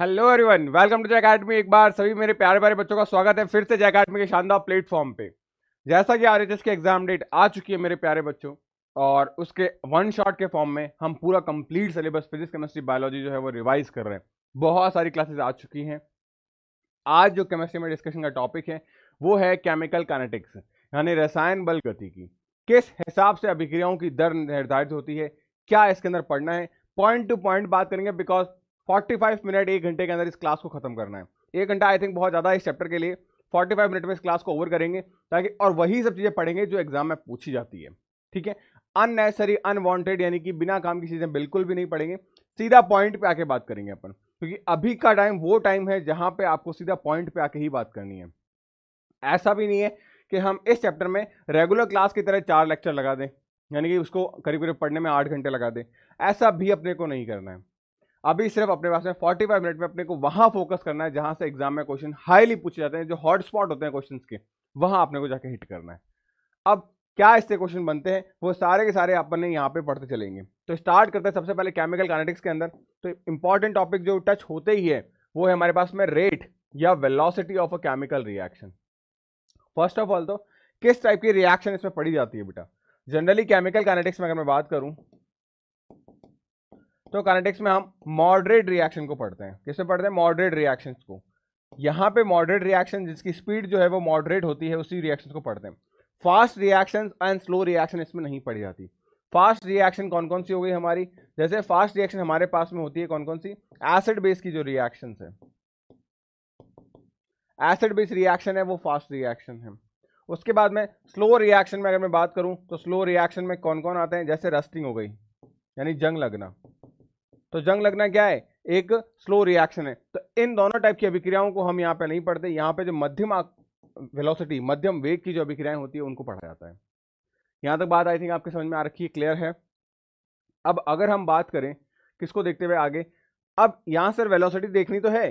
hello everyone welcome to Jai academy एक बार सभी मेरे प्यारे प्यारे बच्चों का स्वागत है फिर से जय अकेडमी के शानदार प्लेटफॉर्म पे जैसा कि आर के एग्जाम डेट आ चुकी है मेरे प्यारे बच्चों और उसके वन शॉट के फॉर्म में हम पूरा complete syllabus physics chemistry biology जो है वो रिवाइज कर रहे हैं बहुत सारी क्लासेज आ चुकी हैं आज जो केमिस्ट्री में डिस्कशन का टॉपिक है वो है केमिकल कैनेटिक्स यानी रसायन बल गति की किस हिसाब से अभिक्रियाओं की दर निर्धारित होती है क्या इसके अंदर पढ़ना है पॉइंट टू पॉइंट बात करेंगे बिकॉज 45 मिनट एक घंटे के अंदर इस क्लास को खत्म करना है एक घंटा आई थिंक बहुत ज़्यादा इस चैप्टर के लिए 45 मिनट में इस क्लास को ओवर करेंगे ताकि और वही सब चीज़ें पढ़ेंगे जो एग्जाम में पूछी जाती है ठीक है अननेसरी अनवांटेड यानी कि बिना काम की चीज़ें बिल्कुल भी नहीं पढ़ेंगे सीधा पॉइंट पे आके बात करेंगे अपन क्योंकि अभी का टाइम वो टाइम है जहाँ पर आपको सीधा पॉइंट पे आके ही बात करनी है ऐसा भी नहीं है कि हम इस चैप्टर में रेगुलर क्लास की तरह चार लेक्चर लगा दें यानी कि उसको करीब करीब पढ़ने में आठ घंटे लगा दें ऐसा भी अपने को नहीं करना है अभी सिर्फ अपने पास में 45 मिनट में अपने को वहां फोकस करना है जहां से एग्जाम में क्वेश्चन हाईली पूछे जाते हैं जो हॉटस्पॉट होते हैं क्वेश्चन के वहां अपने को जाके हिट करना है अब क्या इससे क्वेश्चन बनते हैं वो सारे के सारे अपने यहाँ पे पढ़ते चलेंगे तो स्टार्ट करते हैं सबसे पहले केमिकल कैनेटिक्स के अंदर तो इंपॉर्टेंट टॉपिक जो टच होते ही है वो है हमारे पास में रेट या velocity of a chemical reaction first of all तो किस टाइप की रिएक्शन इसमें पड़ी जाती है बेटा जनरली केमिकल कैनेटिक्स में अगर मैं बात करूँ तो काइनेटिक्स में हम मॉडरेट रिएक्शन को पढ़ते हैं किसे पढ़ते हैं मॉडरेट रिएक्शन को यहाँ पे मॉडरेट रिएक्शन जिसकी स्पीड जो है वो मॉडरेट होती है उसी रिएक्शन को पढ़ते हैं fast reaction and slow reaction इसमें नहीं पढ़ी जाती फास्ट रिएक्शन कौन कौन सी हो गई हमारी जैसे फास्ट रिएक्शन हमारे पास में होती है कौन कौन सी एसिड बेस की जो रिएक्शन है एसिड बेस रिएक्शन है वो फास्ट रिएक्शन है उसके बाद में स्लो रिएक्शन में अगर मैं बात करूं तो स्लो रिएक्शन में कौन कौन आते हैं जैसे रस्टिंग हो गई यानी जंग लगना तो जंग लगना क्या है एक स्लो रिएक्शन है तो इन दोनों टाइप की अभिक्रियाओं को हम यहाँ पे नहीं पढ़ते यहाँ पे जो मध्यम वेलोसिटी मध्यम वेग की जो अभिक्रियाएं होती है उनको पढ़ा जाता है यहाँ तक बात आई थिंक आपके समझ में आ रखी है क्लियर है अब अगर हम बात करें किसको देखते हुए आगे अब यहाँ सर वेलोसिटी देखनी तो है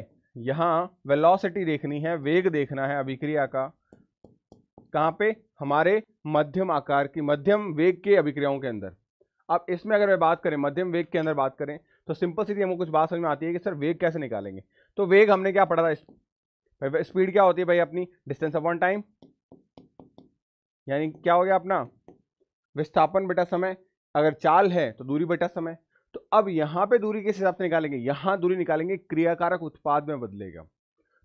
यहाँ वेलोसिटी देखनी है वेग देखना है अभिक्रिया का कहाँ पे हमारे मध्यम आकार की मध्यम वेग के अभिक्रियाओं के अंदर अब इसमें अगर मैं बात करें मध्यम वेग के अंदर बात करें तो सिंपल सी हमको कुछ बात समझ में आती है कि सर वेग कैसे निकालेंगे तो वेग हमने क्या पढ़ा था स्पीड क्या होती है भाई अपनी डिस्टेंस अपॉन टाइम यानी क्या हो गया अपना विस्थापन बेटा समय अगर चाल है तो दूरी बेटा समय तो अब यहां पे दूरी किस हिसाब से निकालेंगे यहां दूरी निकालेंगे क्रियाकारक उत्पाद में बदलेगा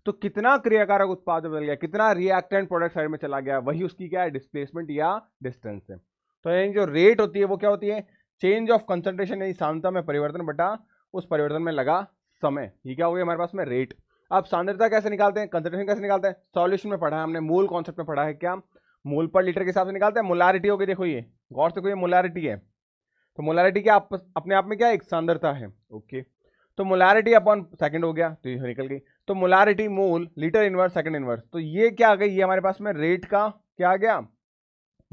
तो कितना क्रियाकारक उत्पाद में बदल गया कितना रिएक्टेंट प्रोडक्ट साइड में चला गया वही उसकी क्या है डिस्प्लेसमेंट या डिस्टेंस है तो यानी जो रेट होती है वो क्या होती है चेंज ऑफ कंसंट्रेशन यानी सांद्रता में परिवर्तन बटा उस परिवर्तन में लगा समय ये क्या हो गया हमारे पास में रेट अब सांद्रता कैसे निकालते हैं कंसंट्रेशन कैसे निकालते हैं सॉल्यूशन में पढ़ा है हमने मूल कॉन्सेप्ट में पढ़ा है क्या मूल पर लीटर के हिसाब से निकालते हैं मोलारिटी होगी देखो ये गौर से कोई मोलारिटी है तो मोलारिटी क्या आप, अपने आप में क्या एक सांद्रता है ओके तो मोलारिटी अपॉन सेकंड हो गया तो ये निकल गई तो molarity mole litre inverse second inverse तो ये क्या आ गई ये हमारे पास में रेट का क्या आ गया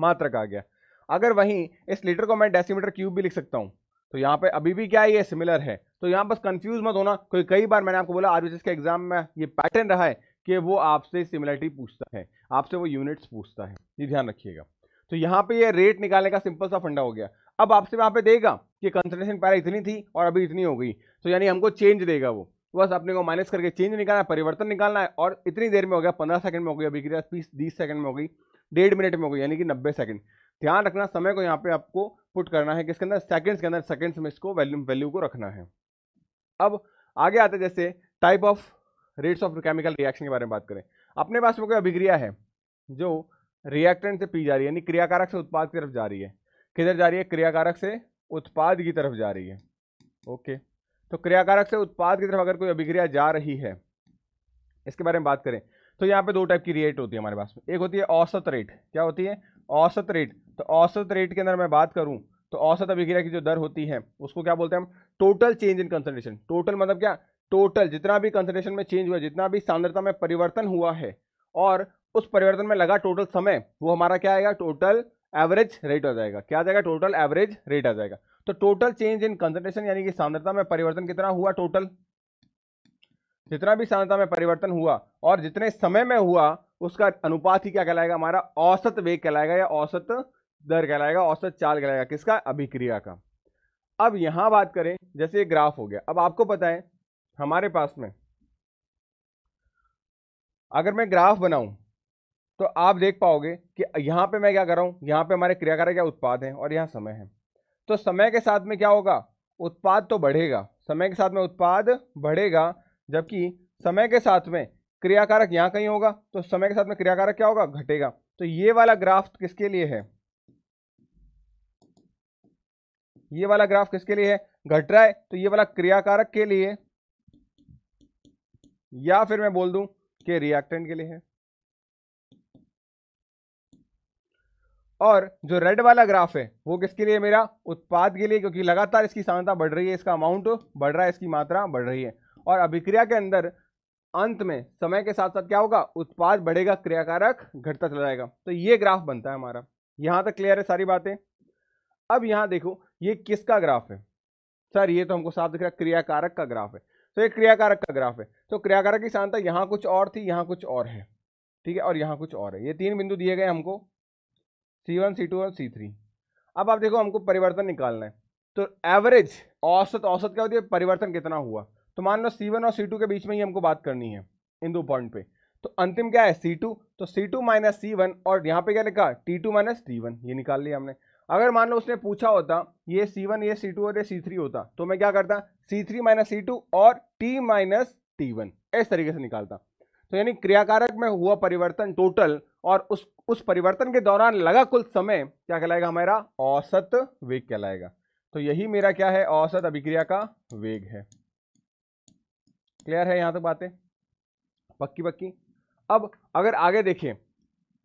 मात्रक आ गया अगर वहीं इस लीटर को मैं डेसीमीटर क्यूब भी लिख सकता हूँ तो यहाँ पे अभी भी क्या है ये सिमिलर है तो यहाँ बस कंफ्यूज मत होना कोई कई बार मैंने आपको बोला आरबीसीएस के एग्जाम में ये पैटर्न रहा है कि वो आपसे सिमिलरिटी पूछता है आपसे वो यूनिट्स पूछता है ये ध्यान रखिएगा तो यहाँ पे ये रेट निकालने का सिंपल सा फंडा हो गया अब आपसे वहाँ पे देगा कि कंसनट्रेशन पहले इतनी थी और अभी इतनी हो गई तो यानी हमको चेंज देगा वो बस अपने को माइनस करके चेंज निकालना है परिवर्तन निकालना है और इतनी देर में हो गया पंद्रह सेकंड में हो गई अभी की बीस सेकंड में हो गई डेढ़ मिनट में हो गई यानी कि नब्बे सेकंड ध्यान रखना समय को यहाँ पे आपको पुट करना है किसके अंदर सेकंड्स के अंदर सेकंड्स में इसको वैल्यू वैल्यू को रखना है अब आगे आते जैसे type of rates of chemical reaction के बारे में बात करें अपने पास में कोई अभिक्रिया है जो रिएक्टेंट से पी जा रही है यानी क्रियाकारक से उत्पाद की तरफ जा रही है किधर जा रही है क्रियाकारक से उत्पाद की तरफ जा रही है ओके तो क्रियाकारक से उत्पाद की तरफ अगर कोई अभिक्रिया जा रही है इसके बारे में बात करें तो यहाँ पे दो टाइप की रेट होती है हमारे पास एक होती है औसत रेट क्या होती है औसत रेट तो औसत रेट के अंदर मैं बात करूं तो औसत अभिक्रिया की जो दर होती है उसको क्या बोलते हैं हम total change in concentration total मतलब क्या टोटल जितना भी कंसनट्रेशन में चेंज हुआ जितना भी सांद्रता में परिवर्तन हुआ है और उस परिवर्तन में लगा टोटल समय वो हमारा क्या आएगा टोटल एवरेज रेट आ जाएगा क्या आ जाएगा टोटल एवरेज रेट आ जाएगा तो टोटल चेंज इन कंसनट्रेशन यानी कि सांद्रता में परिवर्तन कितना हुआ टोटल जितना भी सांद्रता में परिवर्तन हुआ और जितने समय में हुआ उसका अनुपात ही क्या कहलाएगा हमारा औसत वेग कहलाएगा या औसत दर कहलाएगा औसत चाल कहलाएगा किसका अभिक्रिया का अब यहां बात करें जैसे ये ग्राफ हो गया अब आपको पता है हमारे पास में अगर मैं ग्राफ बनाऊं तो आप देख पाओगे कि यहां पे मैं क्या कर रहा हूं यहां पे हमारे क्रियाकारक या उत्पाद हैं और यहां समय है तो समय के साथ में क्या होगा उत्पाद तो बढ़ेगा समय के साथ में उत्पाद बढ़ेगा जबकि समय के साथ में क्रियाकारक यहाँ कहीं होगा तो समय के साथ में क्रियाकारक क्या होगा घटेगा तो ये वाला ग्राफ किसके लिए है ये वाला ग्राफ किसके लिए है घट रहा है तो ये वाला क्रियाकारक के लिए या फिर मैं बोल दूं कि रिएक्टेंट के लिए है और जो रेड वाला ग्राफ है वो किसके लिए मेरा उत्पाद के लिए क्योंकि लगातार इसकी सांद्रता बढ़ रही है इसका अमाउंट बढ़ रहा है इसकी मात्रा बढ़ रही है और अभिक्रिया के अंदर अंत में समय के साथ साथ क्या होगा उत्पाद बढ़ेगा क्रियाकारक घटता चला जाएगा तो ये ग्राफ बनता है हमारा यहां तक क्लियर है सारी बातें अब यहां देखो ये किसका ग्राफ है सर ये तो हमको साफ दिख रहा है क्रियाकारक का ग्राफ है तो ये क्रियाकारक का ग्राफ है तो क्रियाकारक की शांत यहां कुछ और थी यहां कुछ और है ठीक है और यहां कुछ और है ये तीन बिंदु दिए गए हमको सी वन और सी अब आप देखो हमको परिवर्तन निकालना है तो एवरेज औसत औसत क्या होती है परिवर्तन कितना हुआ तो मान लो सी वन और सी टू के बीच में ही हमको बात करनी है इन दो पॉइंट पे तो अंतिम क्या है सी टू तो C two minus C one और यहाँ पे क्या लिखा T two minus T one ये निकाल लिया हमने अगर मान लो उसने पूछा होता ये सी वन ये सी टू और ये सी थ्री होता तो मैं क्या करता C three minus C two और टी माइनस टी वन इस तरीके से निकालता तो यानी क्रियाकारक में हुआ परिवर्तन टोटल और उस उस परिवर्तन के दौरान लगा कुल समय क्या कहलाएगा हमारा औसत वेग कहलाएगा तो यही मेरा क्या है औसत अभिक्रिया का वेग है क्लियर है यहाँ तक तो बातें पक्की पक्की अब अगर आगे देखिए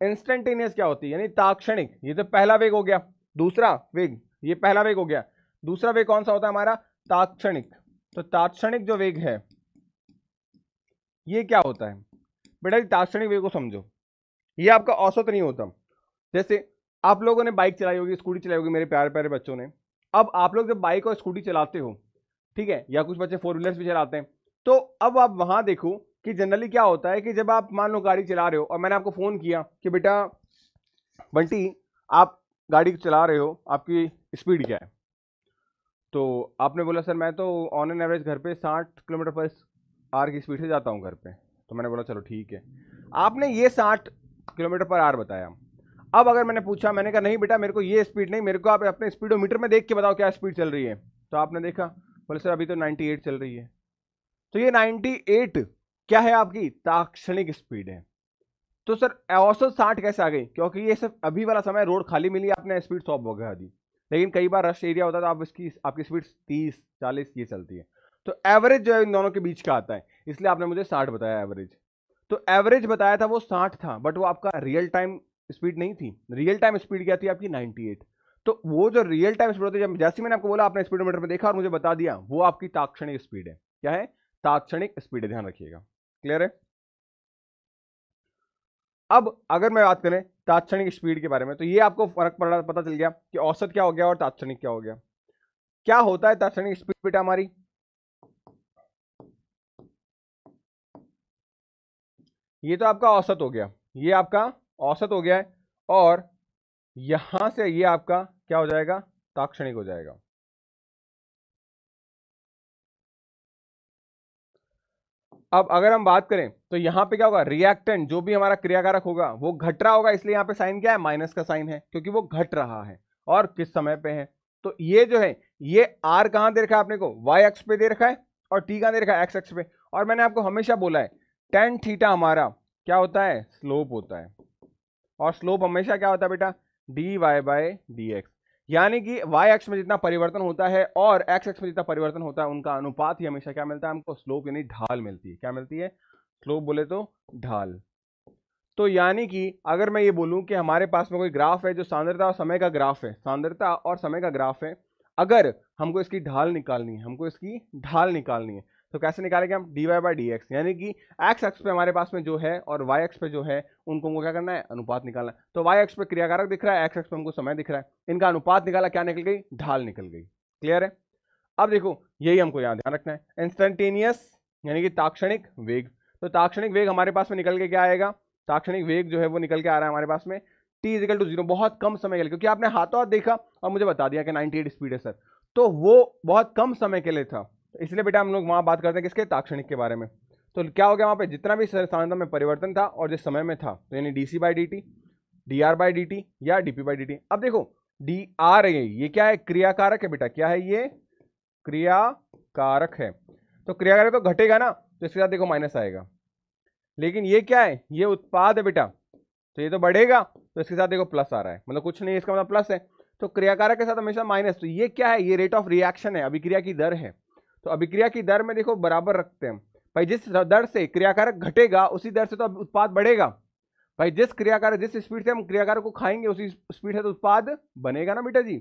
इंस्टेंटेनियस क्या होती है यानी ताक्षणिक ये तो पहला वेग हो गया दूसरा वेग ये पहला वेग हो गया दूसरा वेग कौन सा होता है हमारा ताक्षणिक तो ताक्षणिक जो वेग है ये क्या होता है बेटा ताक्षणिक वेग को समझो ये आपका औसत नहीं होता जैसे आप लोगों ने बाइक चलाई होगी स्कूटी चलाई होगी मेरे प्यारे प्यारे बच्चों ने अब आप लोग जब बाइक और स्कूटी चलाते हो ठीक है या कुछ बच्चे फोर व्हीलर्स भी चलाते हैं तो अब आप वहाँ देखो कि जनरली क्या होता है कि जब आप मान लो गाड़ी चला रहे हो और मैंने आपको फ़ोन किया कि बेटा बंटी आप गाड़ी चला रहे हो आपकी स्पीड क्या है तो आपने बोला सर मैं तो ऑन एन एवरेज घर पे साठ किलोमीटर पर आर की स्पीड से जाता हूँ घर पे तो मैंने बोला चलो ठीक है आपने ये साठ किलोमीटर पर आर बताया अब अगर मैंने पूछा मैंने कहा नहीं बेटा मेरे को ये स्पीड नहीं मेरे को आप अपने स्पीडोमीटर में देख के बताओ क्या स्पीड चल रही है तो आपने देखा बोले सर अभी तो नाइन्टी चल रही है तो ये 98 क्या है आपकी ताक्षणिक स्पीड है तो सर औसत साठ कैसे आ गई क्योंकि ये सिर्फ अभी वाला समय रोड खाली मिली आपने स्पीड सौ वगैरह दी लेकिन कई बार रश एरिया होता है तो आप इसकी आपकी स्पीड तीस चालीस ये चलती है तो एवरेज जो है इन दोनों के बीच का आता है इसलिए आपने मुझे साठ बताया एवरेज तो एवरेज बताया था वो साठ था बट वो आपका रियल टाइम स्पीड नहीं थी रियल टाइम स्पीड क्या थी आपकी 98 एट तो वो जो रियल टाइम स्पीड होती है जैसे मैंने आपको बोला आपने स्पीडोमीटर में देखा और मुझे बता दिया वो आपकी ताक्षणिक स्पीड है क्या है तात्क्षणिक स्पीड ध्यान रखिएगा क्लियर है अब अगर मैं बात करें तात्क्षणिक स्पीड के बारे में तो ये आपको फर्क पड़ रहा पता चल गया कि औसत क्या हो गया और तात्क्षणिक क्या हो गया क्या होता है तात्क्षणिक स्पीड बेटा हमारी ये तो आपका औसत हो गया ये आपका औसत हो गया है और यहां से ये आपका क्या हो जाएगा ताक्षणिक हो जाएगा अब अगर हम बात करें तो यहाँ पे क्या होगा रिएक्टेंट जो भी हमारा क्रियाकारक होगा वो घट रहा होगा इसलिए यहाँ पे साइन क्या है माइनस का साइन है क्योंकि वो घट रहा है और किस समय पे है तो ये जो है ये आर कहाँ दे रखा है आपने को वाई एक्स पे दे रखा है और टी कहाँ दे रखा है एक्स एक्स पे और मैंने आपको हमेशा बोला है टेन थीटा हमारा क्या होता है स्लोप होता है और स्लोप हमेशा क्या होता है बेटा D Y by D X यानी कि वाई एक्स में जितना परिवर्तन होता है और एक्स एक्स में जितना परिवर्तन होता है उनका अनुपात ही हमेशा क्या मिलता है हमको स्लोप यानी ढाल मिलती है क्या मिलती है स्लोप बोले तो ढाल तो यानी कि अगर मैं ये बोलूँ कि हमारे पास में कोई ग्राफ है जो सांद्रता और समय का ग्राफ है सांद्रता और समय का ग्राफ है अगर हमको इसकी ढाल निकालनी है हमको इसकी ढाल निकालनी है तो कैसे निकालेंगे हम D Y by D X यानी कि एक्स एक्स पे हमारे पास में जो है और वाई एक्स पे जो है उनको हमको क्या करना है अनुपात निकालना है तो वाई एक्स पे क्रियाकारक दिख रहा है एक्स एक्स पे हमको समय दिख रहा है इनका अनुपात निकाला क्या निकल गई ढाल निकल गई क्लियर है अब देखो यही हमको यहाँ ध्यान रखना है इंस्टेंटेनियस यानी कि ताक्षणिक वेग तो ताक्षणिक वेग हमारे पास में निकल के क्या आएगा ताक्षणिक वेग जो है वो निकल के आ रहा है हमारे पास में टी इजिकल टू जीरो बहुत कम समय के लिए क्योंकि आपने हाथों हाथ देखा और मुझे बता दिया कि 98 स्पीड है सर तो वो बहुत कम समय के लिए था तो इसलिए बेटा हम लोग वहाँ बात करते हैं किसके ताक्षणिक के बारे में तो क्या हो गया वहाँ पे जितना भी सांद्रता में परिवर्तन था और जिस समय में था तो यानी D C by D T D R by D T या D P by D T अब देखो डी आर ये ये क्या है क्रियाकारक है बेटा क्या है ये क्रियाकारक है तो क्रियाकारक तो घटेगा ना तो इसके साथ देखो माइनस आएगा लेकिन ये क्या है ये उत्पाद है बेटा तो ये तो बढ़ेगा तो इसके साथ देखो प्लस आ रहा है मतलब कुछ नहीं इसका मतलब प्लस है तो क्रियाकारक के साथ हमेशा माइनस तो ये क्या है ये रेट ऑफ रिएक्शन है अभिक्रिया की दर है तो अभिक्रिया की दर में देखो बराबर रखते हैं भाई जिस दर से क्रियाकारक घटेगा उसी दर से तो उत्पाद बढ़ेगा भाई जिस क्रियाकारक जिस स्पीड से हम क्रियाकारक को खाएंगे उसी स्पीड से तो उत्पाद बनेगा ना बेटा जी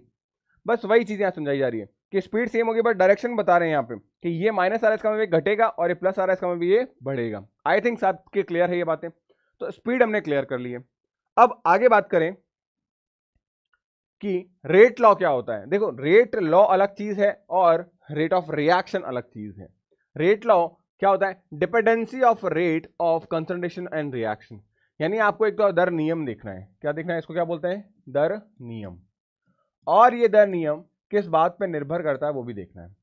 बस वही चीज़ यहाँ समझाई जा रही है कि स्पीड सेम होगी बट डायरेक्शन बता रहे हैं यहाँ पे कि ये माइनस आर एस का में घटेगा और ये प्लस आर एस का में भी ये बढ़ेगा आई थिंक सबके क्लियर है ये बातें तो स्पीड हमने क्लियर कर ली है अब आगे बात करें कि रेट लॉ क्या होता है देखो रेट लॉ अलग चीज है और रेट ऑफ रिएक्शन अलग चीज है रेट लॉ क्या होता है dependency of rate of concentration and reaction यानी आपको एक तो दर नियम देखना है क्या देखना है इसको क्या बोलते हैं दर नियम और ये दर नियम किस बात पे निर्भर करता है वो भी देखना है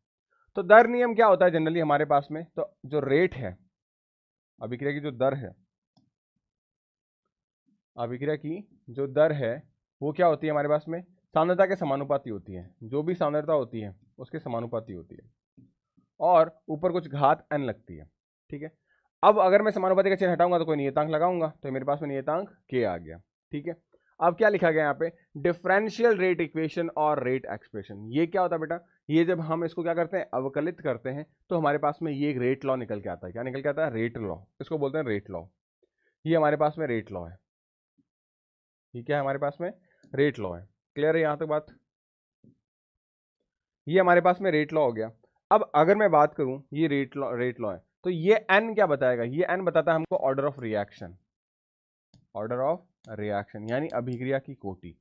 तो दर नियम क्या होता है जनरली हमारे पास में तो जो रेट है अभिक्रिया की जो दर है अभिक्रिया की जो दर है वो क्या होती है हमारे पास में सांद्रता के समानुपाती होती है जो भी सांद्रता होती है उसके समानुपाती होती है और ऊपर कुछ घात एन लगती है ठीक है अब अगर मैं समानुपाती का चिन्ह हटाऊंगा तो कोई नियतांक लगाऊंगा तो मेरे पास में नियतांक के आ गया ठीक है अब क्या लिखा गया यहाँ पे डिफरेंशियल रेट इक्वेशन और रेट एक्सप्रेशन ये क्या होता है बेटा ये जब हम इसको क्या करते हैं अवकलित करते हैं तो हमारे पास में ये रेट लॉ निकल के आता है क्या निकल के आता है रेट लॉ इसको बोलते हैं रेट लॉ ये हमारे पास में रेट लॉ है ये क्या है हमारे पास में रेट लॉ है क्लियर है यहाँ तक बात ये हमारे पास में रेट लॉ हो गया अब अगर मैं बात करूँ ये रेट लॉ रेट लॉ है तो ये एन क्या बताएगा ये एन बताता है हमको order of reaction order of reaction यानी अभिक्रिया की कोटि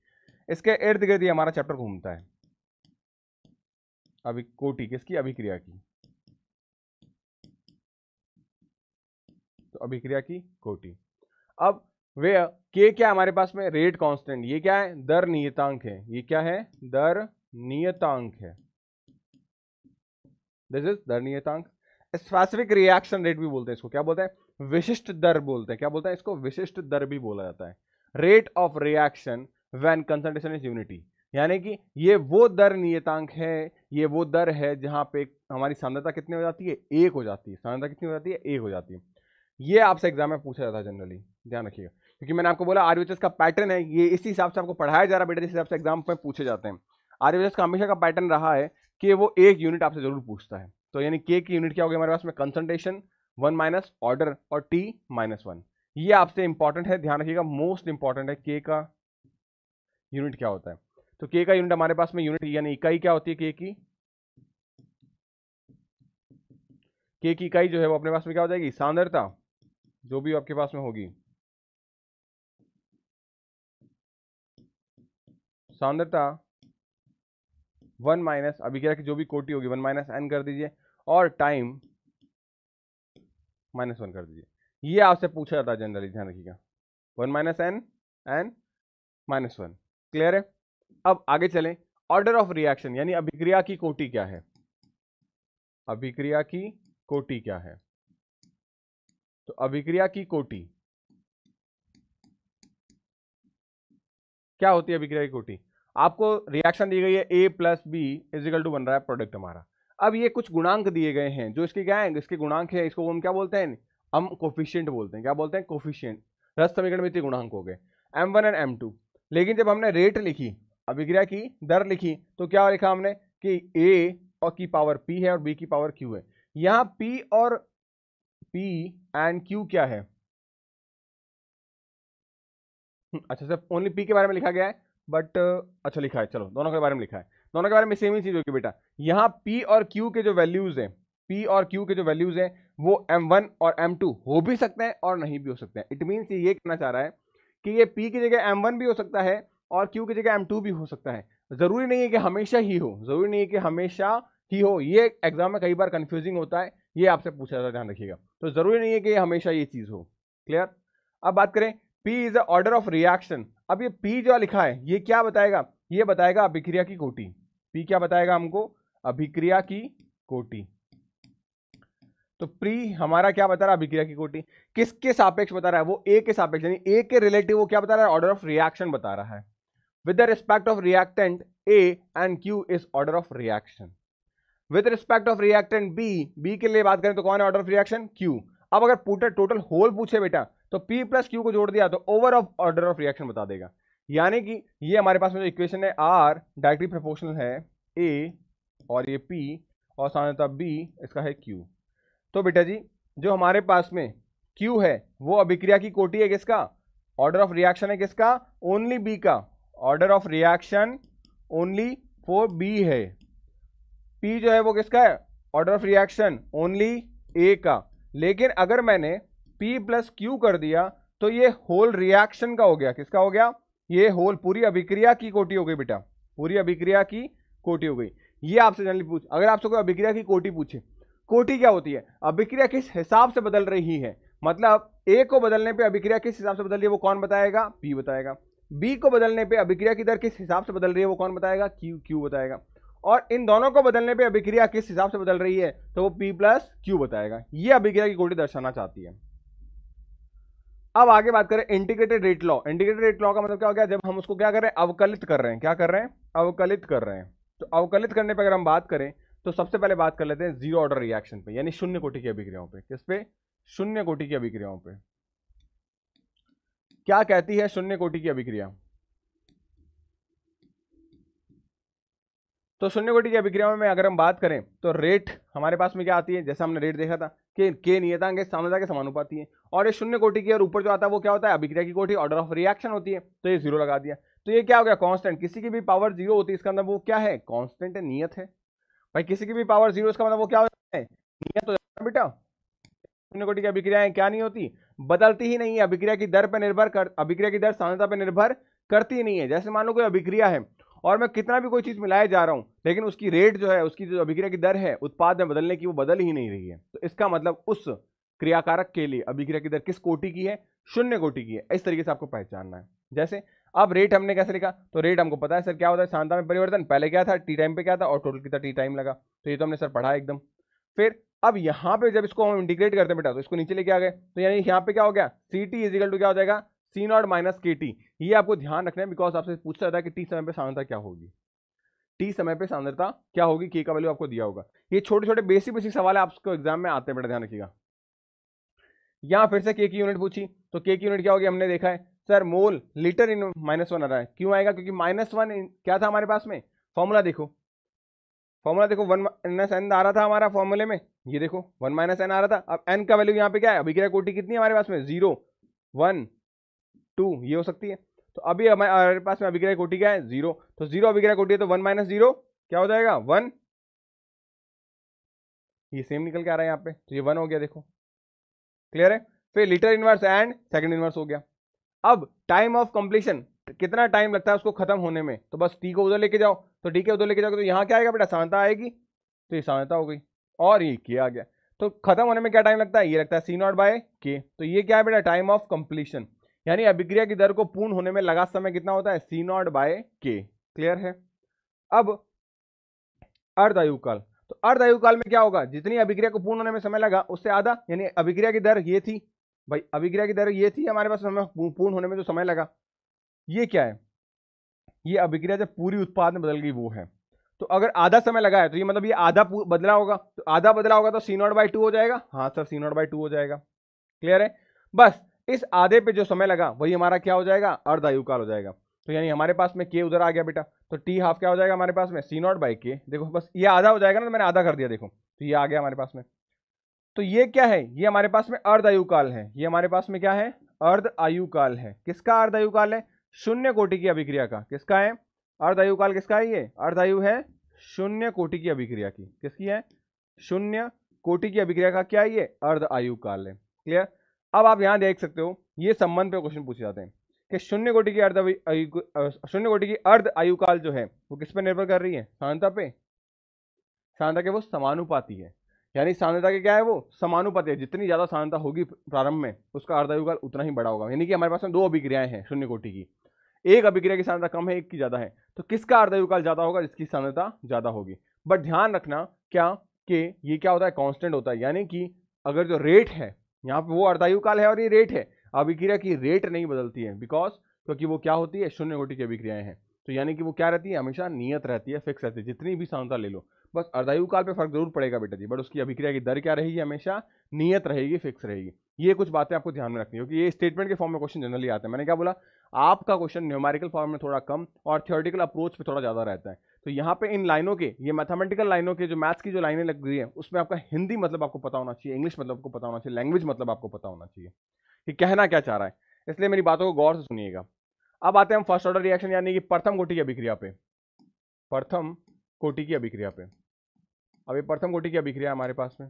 इसके इर्द गिर्द ये हमारा चैप्टर घूमता है अभी कोटि किसकी अभिक्रिया की तो अभिक्रिया की कोटि अब वे के क्या हमारे पास में रेट कांस्टेंट ये क्या है दर नियतांक है ये क्या है दर नियतांक है दिस इज दर नियतांक स्पेसिफिक रिएक्शन रेट भी बोलते हैं इसको क्या बोलते हैं विशिष्ट दर बोलते हैं क्या बोलते हैं इसको विशिष्ट दर भी बोला जाता है rate of reaction when concentration is unity यानी कि ये वो दर नियतांक है ये वो दर है जहां पे हमारी सांद्रता कितनी हो जाती है एक हो जाती है सांद्रता कितनी हो जाती है एक हो जाती है ये आपसे एग्जाम में पूछा जाता है जनरली ध्यान रखिएगा क्योंकि मैंने आपको बोला आर का पैटर्न है ये इसी हिसाब से आपको पढ़ाया जा रहा है बेटा जिस हिसाब से एग्जाम में पूछे जाते हैं आरवीएचएस का हमेशा का पैटर्न रहा है कि वो एक यूनिट आपसे जरूर पूछता है तो यानी के की यूनिट क्या होगी हमारे पास में कंसनट्रेशन वन माइनस ऑर्डर और टी माइनस वन ये आपसे इंपॉर्टेंट है ध्यान रखिएगा मोस्ट इंपॉर्टेंट है के का यूनिट क्या होता है तो के का यूनिट हमारे पास में यूनिट यानी इकाई क्या होती है के की के की इकाई जो है वो अपने पास में क्या हो जाएगी सांद्रता जो भी आपके पास में होगी सांद्रता वन माइनस अभिक्रिया की जो भी कोटी होगी वन माइनस एन कर दीजिए और टाइम माइनस वन कर दीजिए ये आपसे पूछा जाता है जनरली ध्यान रखिएगा one minus N N minus one clear है अब आगे चलें ऑर्डर ऑफ रिएक्शन यानी अभिक्रिया की कोटी क्या है अभिक्रिया की कोटी क्या है तो अभिक्रिया की कोटी क्या होती है अभिक्रिया की कोटि आपको रिएक्शन दी गई है A plus B equal to बन रहा है प्रोडक्ट हमारा अब ये कुछ गुणांक दिए गए हैं जो इसके क्या है इसके गुणांक है इसको हम क्या बोलते हैं हम कोफिशियंट बोलते हैं क्या बोलते हैं कोफिशियंट रस समीकरण में इतने गुणांक हो गए M one and M two लेकिन जब हमने रेट लिखी अभिक्रिया की दर लिखी तो क्या लिखा हमने कि ए और की पावर पी है और बी की पावर क्यू है यहाँ पी और पी एंड क्यू क्या है अच्छा सर ओनली पी के बारे में लिखा गया है बट uh, अच्छा लिखा है चलो दोनों के बारे में लिखा है दोनों के बारे में सेम ही चीज़ होगी बेटा यहाँ पी और क्यू के जो वैल्यूज़ हैं पी और क्यू के जो वैल्यूज़ हैं वो एम वन और एम टू हो भी सकते हैं और नहीं भी हो सकते हैं इट मीन्स ये कहना चाह रहा है कि ये पी की जगह एम वन भी हो सकता है और क्यू की जगह एम टू भी हो सकता है ज़रूरी नहीं है कि हमेशा ही हो ज़रूरी नहीं है कि हमेशा ही हो ये एग्ज़ाम में कई बार कन्फ्यूजिंग होता है ये आपसे पूछा जाता है ध्यान रखिएगा तो ज़रूरी नहीं है कि हमेशा ये चीज़ हो क्लियर अब बात करें P is order of reaction अब ये P जो लिखा है ये क्या बताएगा ये बताएगा अभिक्रिया की कोटि P क्या बताएगा हमको अभिक्रिया की कोटि तो प्री हमारा क्या बता रहा है अभिक्रिया की कोटि किसके सापेक्ष बता रहा है वो ए के सापेक्ष यानी ए के रिलेटिव वो क्या बता रहा है ऑर्डर ऑफ रिएक्शन बता रहा है with respect of reactant A and Q is order of reaction with respect of reactant B B के लिए बात करें तो कौन है ऑर्डर ऑफ रिएक्शन क्यू अब अगर पूरा टोटल होल पूछे बेटा तो पी प्लस क्यू को जोड़ दिया तो over of order of reaction बता देगा यानी कि ये हमारे पास में जो इक्वेशन है आर डायरेक्टली प्रोपोर्शनल है ए और ये पी और सामान्यता बी इसका है क्यू तो बेटा जी जो हमारे पास में क्यू है वो अभिक्रिया की कोटि है किसका ऑर्डर ऑफ रिएक्शन है किसका ओनली बी का order of reaction only for B है पी जो है वो किसका है order of reaction only A का लेकिन अगर मैंने P प्लस क्यू कर दिया तो ये होल रिएक्शन का हो गया किसका हो गया ये होल पूरी अभिक्रिया की कोटी हो गई बेटा पूरी अभिक्रिया की कोटी हो गई ये आपसे जनरली पूछ अगर आपसे कोई अभिक्रिया की कोटी पूछे कोटी क्या होती है अभिक्रिया किस हिसाब से बदल रही है मतलब ए को बदलने पर अभिक्रिया किस हिसाब से बदल रही है वो कौन बताएगा पी बताएगा बी को बदलने पर अभिक्रिया की दर किस हिसाब से बदल रही है वो कौन बताएगा क्यू क्यू बताएगा और इन दोनों को बदलने पे अभिक्रिया किस हिसाब से बदल रही है तो वो पी प्लस क्यू बताएगा ये अभिक्रिया की कोटी दर्शाना चाहती है अब आगे बात करें integrated rate law integrated rate law का मतलब क्या हो गया जब हम उसको क्या कर रहे हैं अवकलित कर रहे हैं क्या कर रहे हैं अवकलित कर रहे हैं तो अवकलित करने पर अगर हम बात करें तो सबसे पहले बात कर लेते हैं जीरो ऑर्डर रिएक्शन पे यानी शून्य कोटि की अभिक्रियाओं पे किस पे शून्य कोटि की अभिक्रियाओं पे क्या कहती है शून्य कोटि की अभिक्रिया तो शून्य कोटि की अभिक्रिया में अगर हम बात करें तो रेट हमारे पास में क्या आती है जैसे हमने रेट देखा था के के नियतांक है साम्यता के समानुपाती है और ये शून्य कोटि की और ऊपर जो आता है वो क्या होता है अभिक्रिया की कोटि ऑर्डर ऑफ रिएक्शन होती है तो ये जीरो लगा दिया तो ये क्या हो गया कांस्टेंट किसी की भी पावर जीरो होती है इसका मतलब वो क्या है कांस्टेंट है नियत है भाई किसी की भी पावर जीरो इसका मतलब वो क्या होता है नियत हो जाता है बेटा शून्य कोटि की अभिक्रियाएं क्या नहीं होती बदलती ही नहीं है अभिक्रिया की दर पर निर्भर कर अभिक्रिया की दर सामान्यता पर निर्भर करती ही नहीं है जैसे मान लो कोई अभिक्रिया है और मैं कितना भी कोई चीज़ मिलाए जा रहा हूँ लेकिन उसकी रेट जो है उसकी जो अभिक्रिया की दर है उत्पाद में बदलने की वो बदल ही नहीं रही है तो इसका मतलब उस क्रियाकारक के लिए अभिक्रिया की दर किस कोटि की है शून्य कोटि की है इस तरीके से आपको पहचानना है जैसे अब रेट हमने कैसे लिखा तो रेट हमको पता है सर क्या होता है शांता में परिवर्तन पहले क्या था टी टाइम पे क्या था और टोटल कितना टी टाइम लगा तो ये तो हमने सर पढ़ा एकदम फिर अब यहाँ पे जब इसको हम इंटीग्रेट करते हैं बेटा तो इसको नीचे लेके आ गए तो यानी यहाँ पे क्या हो गया सी टी इजिकल टू क्या हो जाएगा C naught minus K T ये आपको ध्यान रखना है बिकॉज आपसे पूछा जाता है कि टी समय पर सांद्रता क्या होगी टी समय पर सांद्रता क्या होगी के का वैल्यू आपको दिया होगा ये छोटे छोटे बेसिक बेसिक सवाल है आपको एग्जाम में आते हैं बेटा ध्यान रखिएगा यहाँ फिर से के की यूनिट पूछी तो के की यूनिट क्या होगी हमने देखा है सर मोल लीटर इन माइनस वन आ रहा है क्यों आएगा क्योंकि माइनस वन क्या था हमारे पास में फॉर्मूला देखो फॉर्मूला देखो वन माइनस एन आ रहा था हमारा फॉर्मूले में ये देखो वन माइनस एन आ रहा था अब एन का वैल्यू यहाँ पे क्या है अभिक्रिया कोटि कितनी है हमारे पास में जीरो वन टू ये हो सकती है तो अभी हमारे पास में अभिग्रह कोटि क्या है जीरो तो जीरो अभिग्रह कोटि है तो वन माइनस जीरो क्या हो जाएगा वन ये सेम निकल के आ रहा है यहाँ पे तो ये वन हो गया देखो क्लियर है फिर litre inverse and second inverse हो गया अब टाइम ऑफ कंप्लीशन कितना टाइम लगता है उसको खत्म होने में तो बस टी को उधर लेके जाओ तो डी के उधर लेके जाओगे तो यहाँ क्या आएगा बेटा सांता आएगी तो ये सांता हो गई और ये के आ गया तो खत्म होने में क्या टाइम लगता है ये लगता है सी नॉट बाय के तो ये क्या है बेटा टाइम ऑफ कंप्लीशन यानी अभिक्रिया की दर को पूर्ण होने में लगा समय कितना होता है C naught by K clear है अब अर्धायुकाल तो अर्धायुकाल में क्या होगा जितनी अभिक्रिया को पूर्ण होने में समय लगा उससे आधा यानी अभिक्रिया की दर ये थी भाई अभिक्रिया की दर ये थी हमारे पास समय पूर्ण होने में जो तो समय लगा ये क्या है ये अभिक्रिया जब पूरी उत्पाद में बदल गई वो है तो अगर आधा समय लगा है तो ये मतलब ये आधा बदला होगा तो आधा बदला होगा तो सी नॉट बाई टू हो जाएगा हाँ sir C naught by two हो जाएगा क्लियर है बस इस आधे पे जो समय लगा वही हमारा क्या हो जाएगा काल हो जाएगा तो यानी हमारे पास में के उधर आ गया बेटा तो टी हाफ क्या हो जाएगा हमारे पास में सी नॉट बाई के देखो बस ये आधा हो जाएगा ना तो मैंने आधा कर दिया देखो तो ये आ गया हमारे पास में तो ये क्या है ये हमारे पास में काल है ये हमारे पास में क्या है अर्ध आयु काल है किसका काल है शून्य कोटि की अभिक्रिया का किसका है अर्धायु काल किसका है ये अर्धायु है शून्य कोटि की अभिक्रिया की किसकी है शून्य कोटि की अभिक्रिया का क्या है ये अर्ध आयु काल है क्लियर अब आप यहाँ देख सकते हो ये संबंध पे क्वेश्चन पूछे जाते हैं कि शून्य कोटि की अर्ध शून्य कोटि की अर्ध आयुकाल जो है वो किस पे निर्भर कर रही है सांद्रता पे सांद्रता के वो समानुपाती है यानी सांद्रता के क्या है वो समानुपाती है जितनी ज़्यादा सांद्रता होगी प्रारंभ में उसका अर्धायुकाल उतना ही बड़ा होगा यानी कि हमारे पास में दो अभिक्रियाएं हैं शून्य कोटि की एक अभिक्रिया की सांद्रता कम है एक की ज़्यादा है तो किसका अर्धायुकाल ज़्यादा होगा जिसकी सांद्रता ज़्यादा होगी बट ध्यान रखना क्या कि ये क्या होता है कॉन्स्टेंट होता है यानी कि अगर जो रेट है यहाँ पे वो अर्धायु काल है और ये रेट है अभिक्रिया की रेट नहीं बदलती है बिकॉज क्योंकि वो क्या होती है शून्य कोटि की अभिक्रियाएं हैं तो यानी कि वो क्या रहती है हमेशा नियत रहती है फिक्स रहती है जितनी भी सांता ले लो बस अर्धायु काल पे फर्क जरूर पड़ेगा बेटा जी बट उसकी अभिक्रिया की दर क्या रहेगी हमेशा नियत रहेगी फिक्स रहेगी ये कुछ बातें आपको ध्यान में रखनी है क्योंकि ये स्टेटमेंट के फॉर्म में क्वेश्चन जनरली आते हैं मैंने क्या बोला आपका क्वेश्चन न्यूमेरिकल फॉर्म में थोड़ा कम और थियोरटिकल अप्रोच पर थोड़ा ज़्यादा रहता है तो यहाँ पे इन लाइनों के ये मैथमेटिकल लाइनों के जो मैथ्स की जो लाइनें लग रही है उसमें आपका हिंदी मतलब आपको पता होना चाहिए इंग्लिश मतलब आपको पता होना चाहिए लैंग्वेज मतलब आपको पता होना चाहिए कि कहना क्या चाह रहा है इसलिए मेरी बातों को गौर से सुनिएगा अब आते हैं हम फर्स्ट ऑर्डर रिएक्शन यानी कि प्रथम कोटि की अभिक्रिया पे प्रथम कोटि की अभिक्रिया पे अब ये प्रथम कोटि की अभिक्रिया हमारे पास में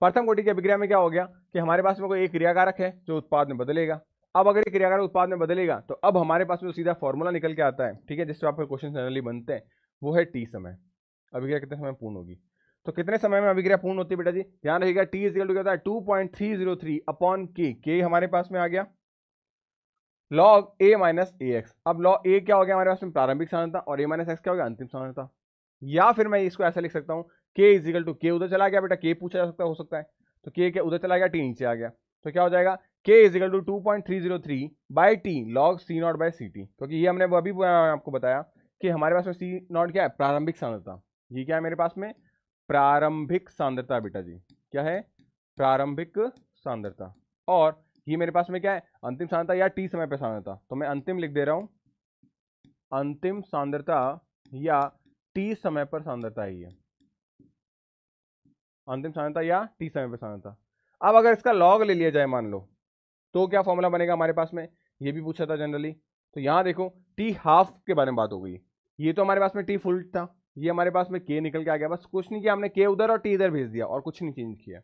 प्रथम कोटि की अभिक्रिया में क्या हो गया कि हमारे पास में कोई एक क्रियाकारक है जो उत्पाद में बदलेगा अब अगर ये क्रियाकार उत्पाद में बदलेगा तो अब हमारे पास में जो तो सीधा फॉर्मूला निकल के आता है ठीक है जिससे आपके क्वेश्चन जनरली बनते हैं वो है टी समय अभिक्रिया कितने समय पूर्ण होगी तो कितने समय में अभिक्रिया पूर्ण होती है बेटा जी ध्यान रहेगा टी इज टू है two point three zero three upon K के हमारे पास में आ गया log A minus A X अब लॉ ए क्या हो गया हमारे पास में प्रारंभिक सांद्रता और ए माइनस एक्स क्या हो गया अंतिम सांद्रता या फिर मैं इसको ऐसा लिख सकता हूँ के इजिकल टू के उधर चला गया बेटा के पूछा जा सकता हो सकता है तो के क्या उधर चला गया टी नीचे आ गया तो क्या हो जाएगा K is equal to two point three zero three by T log C naught by C T क्योंकि ये हमने अभी आपको बताया कि हमारे पास में सी नॉट क्या है प्रारंभिक सांद्रता ये क्या है मेरे पास में प्रारंभिक सांद्रता बेटा जी क्या है प्रारंभिक सांद्रता और ये मेरे पास में क्या है अंतिम सांद्रता या टी समय पर सांद्रता तो मैं अंतिम लिख दे रहा हूँ अंतिम सांद्रता या टी समय पर सांद्रता ही है अंतिम सांद्रता या टी समय पर सांद्रता अब अगर इसका लॉग ले लिया जाए मान लो तो क्या फॉर्मूला बनेगा हमारे पास में ये भी पूछा था जनरली तो यहाँ देखो टी हाफ के बारे में बात हो गई ये तो हमारे पास में टी फुल था ये हमारे पास में के निकल के आ गया बस कुछ नहीं किया हमने के उधर और टी इधर भेज दिया और कुछ नहीं चेंज किया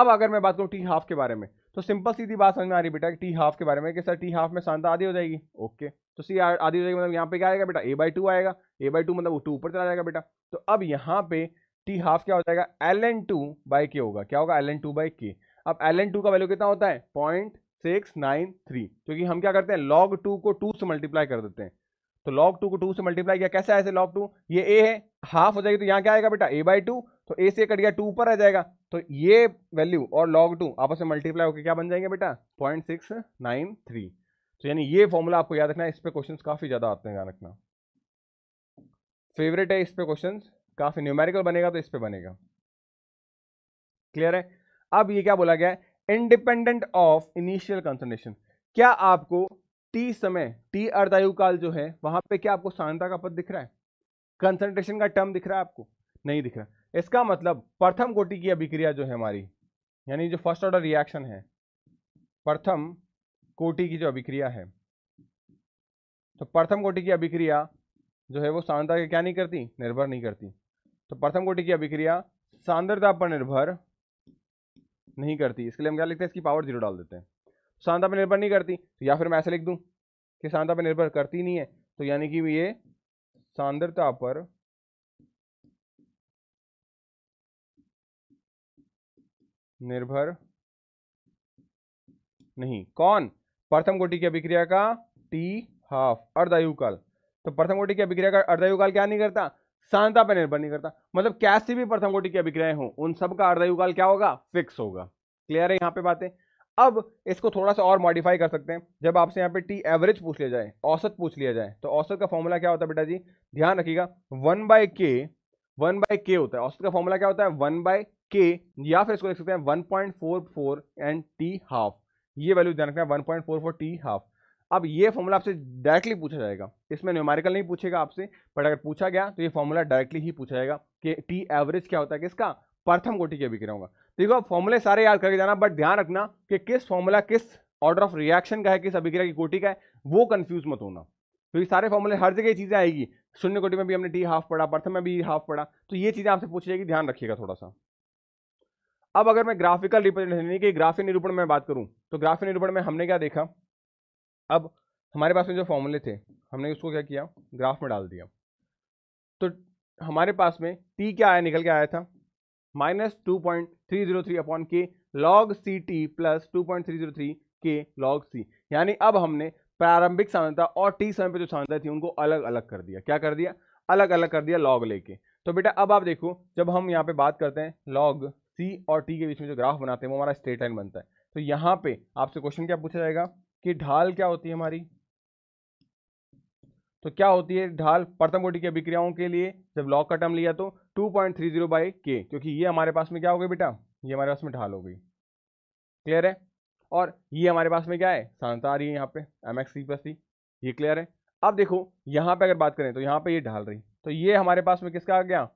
अब अगर मैं बात करूँ टी हाफ के बारे में तो सिंपल सीधी बात समझ में आ रही बेटा टी हाफ के बारे में कि सर टी हाफ में शांता आधी हो जाएगी ओके तो सी आधी हो जाएगी मतलब यहाँ पे क्या आएगा बेटा ए बाई टू आएगा ए बाई टू मतलब टू ऊपर चला जाएगा बेटा तो अब यहाँ पे टी हाफ क्या हो जाएगा एल एन टू बाई के होगा क्या होगा L N to by K अब एल एन टू का वैल्यू कितना होता है पॉइंट सिक्स नाइन थ्री क्योंकि हम क्या करते हैं लॉग टू को टू से मल्टीप्लाई कर देते हैं तो लॉग टू को टू से मल्टीप्लाई किया कैसे ऐसे लॉग टू ये ए है हाफ हो जाएगी तो यहाँ क्या आएगा बेटा ए बाई टू तो ए से कट गया टू ऊपर आ जाएगा तो ये वैल्यू और लॉग टू आपस में मल्टीप्लाई होकर क्या बन जाएंगे बेटा पॉइंट सिक्स नाइन थ्री तो यानी ये फॉर्मूला आपको याद रखना है इस पर क्वेश्चन काफ़ी ज़्यादा आते हैं याद रखना फेवरेट है इस पर क्वेश्चन काफ़ी न्यूमेरिकल बनेगा तो इस पर बनेगा क्लियर है अब ये क्या बोला गया है इंडिपेंडेंट ऑफ इनिशियल कंसनट्रेशन क्या आपको टी समय टी अर्धायु काल जो है वहां पे क्या आपको सांद्रता का पद दिख रहा है कंसंट्रेशन का टर्म दिख रहा है आपको नहीं दिख रहा इसका मतलब प्रथम कोटि की अभिक्रिया जो है हमारी यानी जो फर्स्ट ऑर्डर रिएक्शन है प्रथम कोटि की जो अभिक्रिया है तो प्रथम कोटि की अभिक्रिया जो है वो सांद्रता क्या नहीं करती निर्भर नहीं करती तो प्रथम कोटि की अभिक्रिया सांद्रता पर निर्भर नहीं करती इसके लिए हम क्या लिखते हैं इसकी पावर जीरो डाल देते हैं सांता तो पर निर्भर नहीं करती तो या फिर मैं ऐसे लिख दूँ कि सांद्रता पर निर्भर करती नहीं है तो यानी कि ये सांद्रता पर निर्भर नहीं कौन प्रथम कोटि की अभिक्रिया का टी हाफ अर्धायु काल तो प्रथम कोटि की अभिक्रिया का अर्धायु काल क्या नहीं करता सांता पर निर्भर नहीं करता मतलब कैसे भी प्रथम कोटि की अभिक्रियाएं हो उन सब का काल क्या होगा फिक्स होगा क्लियर है यहाँ पे बातें अब इसको थोड़ा सा और मॉडिफाई कर सकते हैं जब आपसे यहाँ पे टी एवरेज पूछ लिया जाए औसत पूछ लिया जाए तो औसत का फॉर्मूला क्या होता है बेटा जी ध्यान रखिएगा one by K one by K होता है औसत का फॉर्मूला क्या होता है वन बाय के या फिर इसको देख सकते हैं one point four four and T half ये वैल्यू ध्यान रखना है one point four four T half अब ये फॉर्मूला आपसे डायरेक्टली पूछा जाएगा इसमें न्यूमेरिकल नहीं पूछेगा आपसे बट अगर पूछा गया तो ये फॉर्मूला डायरेक्टली ही पूछा जाएगा कि टी एवरेज क्या होता है किसका प्रथम कोटि के बिक्रिया होगा तो देखो आप फॉर्मूले सारे याद करके जाना बट ध्यान रखना कि किस फॉर्मूला किस ऑर्डर ऑफ रिएक्शन का है किस अभिक्रिया की कोटि का है वो कन्फ्यूज मत होना क्योंकि तो सारे फॉर्मूले हर जगह चीज़ें आएगी शून्य कोटि में भी हमने टी हाफ पढ़ा प्रथम में भी हाफ पढ़ा तो ये चीज़ें आपसे पूछी जाएगी ध्यान रखिएगा थोड़ा सा अब अगर मैं ग्राफिकल रिप्रेजेंटेशन यानी कि ग्राफी निरूपण में बात करूं तो ग्राफी निरूपण में हमने क्या देखा अब हमारे पास में जो फॉर्मूले थे हमने उसको क्या किया ग्राफ में डाल दिया तो हमारे पास में टी क्या आया निकल के आया था minus two point three zero three upon K log C T plus two point three zero three K log C यानी अब हमने प्रारंभिक सांद्रता और टी समय पर जो सांद्रता थी उनको अलग अलग कर दिया क्या कर दिया अलग अलग कर दिया लॉग लेके तो बेटा अब आप देखो जब हम यहाँ पे बात करते हैं लॉग सी और टी के बीच में जो ग्राफ बनाते हैं वो हमारा स्ट्रेट लाइन बनता है तो यहाँ पे आपसे क्वेश्चन क्या पूछा जाएगा कि ढाल क्या होती है हमारी तो क्या होती है ढाल प्रथम कोटि की अभिक्रियाओं के लिए जब लॉग का टर्म लिया तो 2.30 पॉइंट थ्री जीरो बाई के क्योंकि ये हमारे पास में क्या हो गई बेटा ये हमारे पास में ढाल हो गई क्लियर है और ये हमारे पास में क्या है शांत आ रही है यहाँ पे M X C plus C ये क्लियर है अब देखो यहाँ पे अगर बात करें तो यहाँ पे ये ढाल रही तो ये हमारे पास में किसका आ गया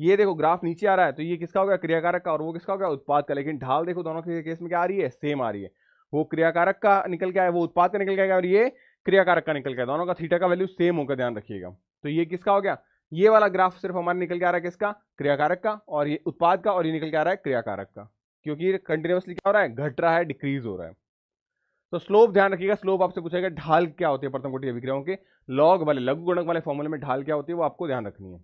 ये देखो ग्राफ नीचे आ रहा है तो ये किसका हो गया क्रियाकारक का और वो किसका हो गया उत्पाद का लेकिन ढाल देखो दोनों के केस में क्या आ रही है सेम आ रही है वो क्रियाकारक का निकल के आया वो उत्पाद का निकल के आया और ये क्रियाकारक का निकल के दोनों का थीटा का वैल्यू सेम होकर ध्यान रखिएगा तो ये किसका हो गया ये वाला ग्राफ सिर्फ हमारे निकल के आ रहा है किसका क्रियाकारक का और ये उत्पाद का और ये निकल के आ रहा है क्रियाकारक का क्योंकि कंटिन्यूसली क्या हो रहा है घट रहा है डिक्रीज हो रहा है तो स्लोप ध्यान रखिएगा स्लोप आपसे पूछेगा ढाल क्या होती है प्रथम कोटि अभिक्रियाओं के लॉग वाले लघु गुणक वाले फॉर्मूले में ढाल क्या होती है वो आपको ध्यान रखनी है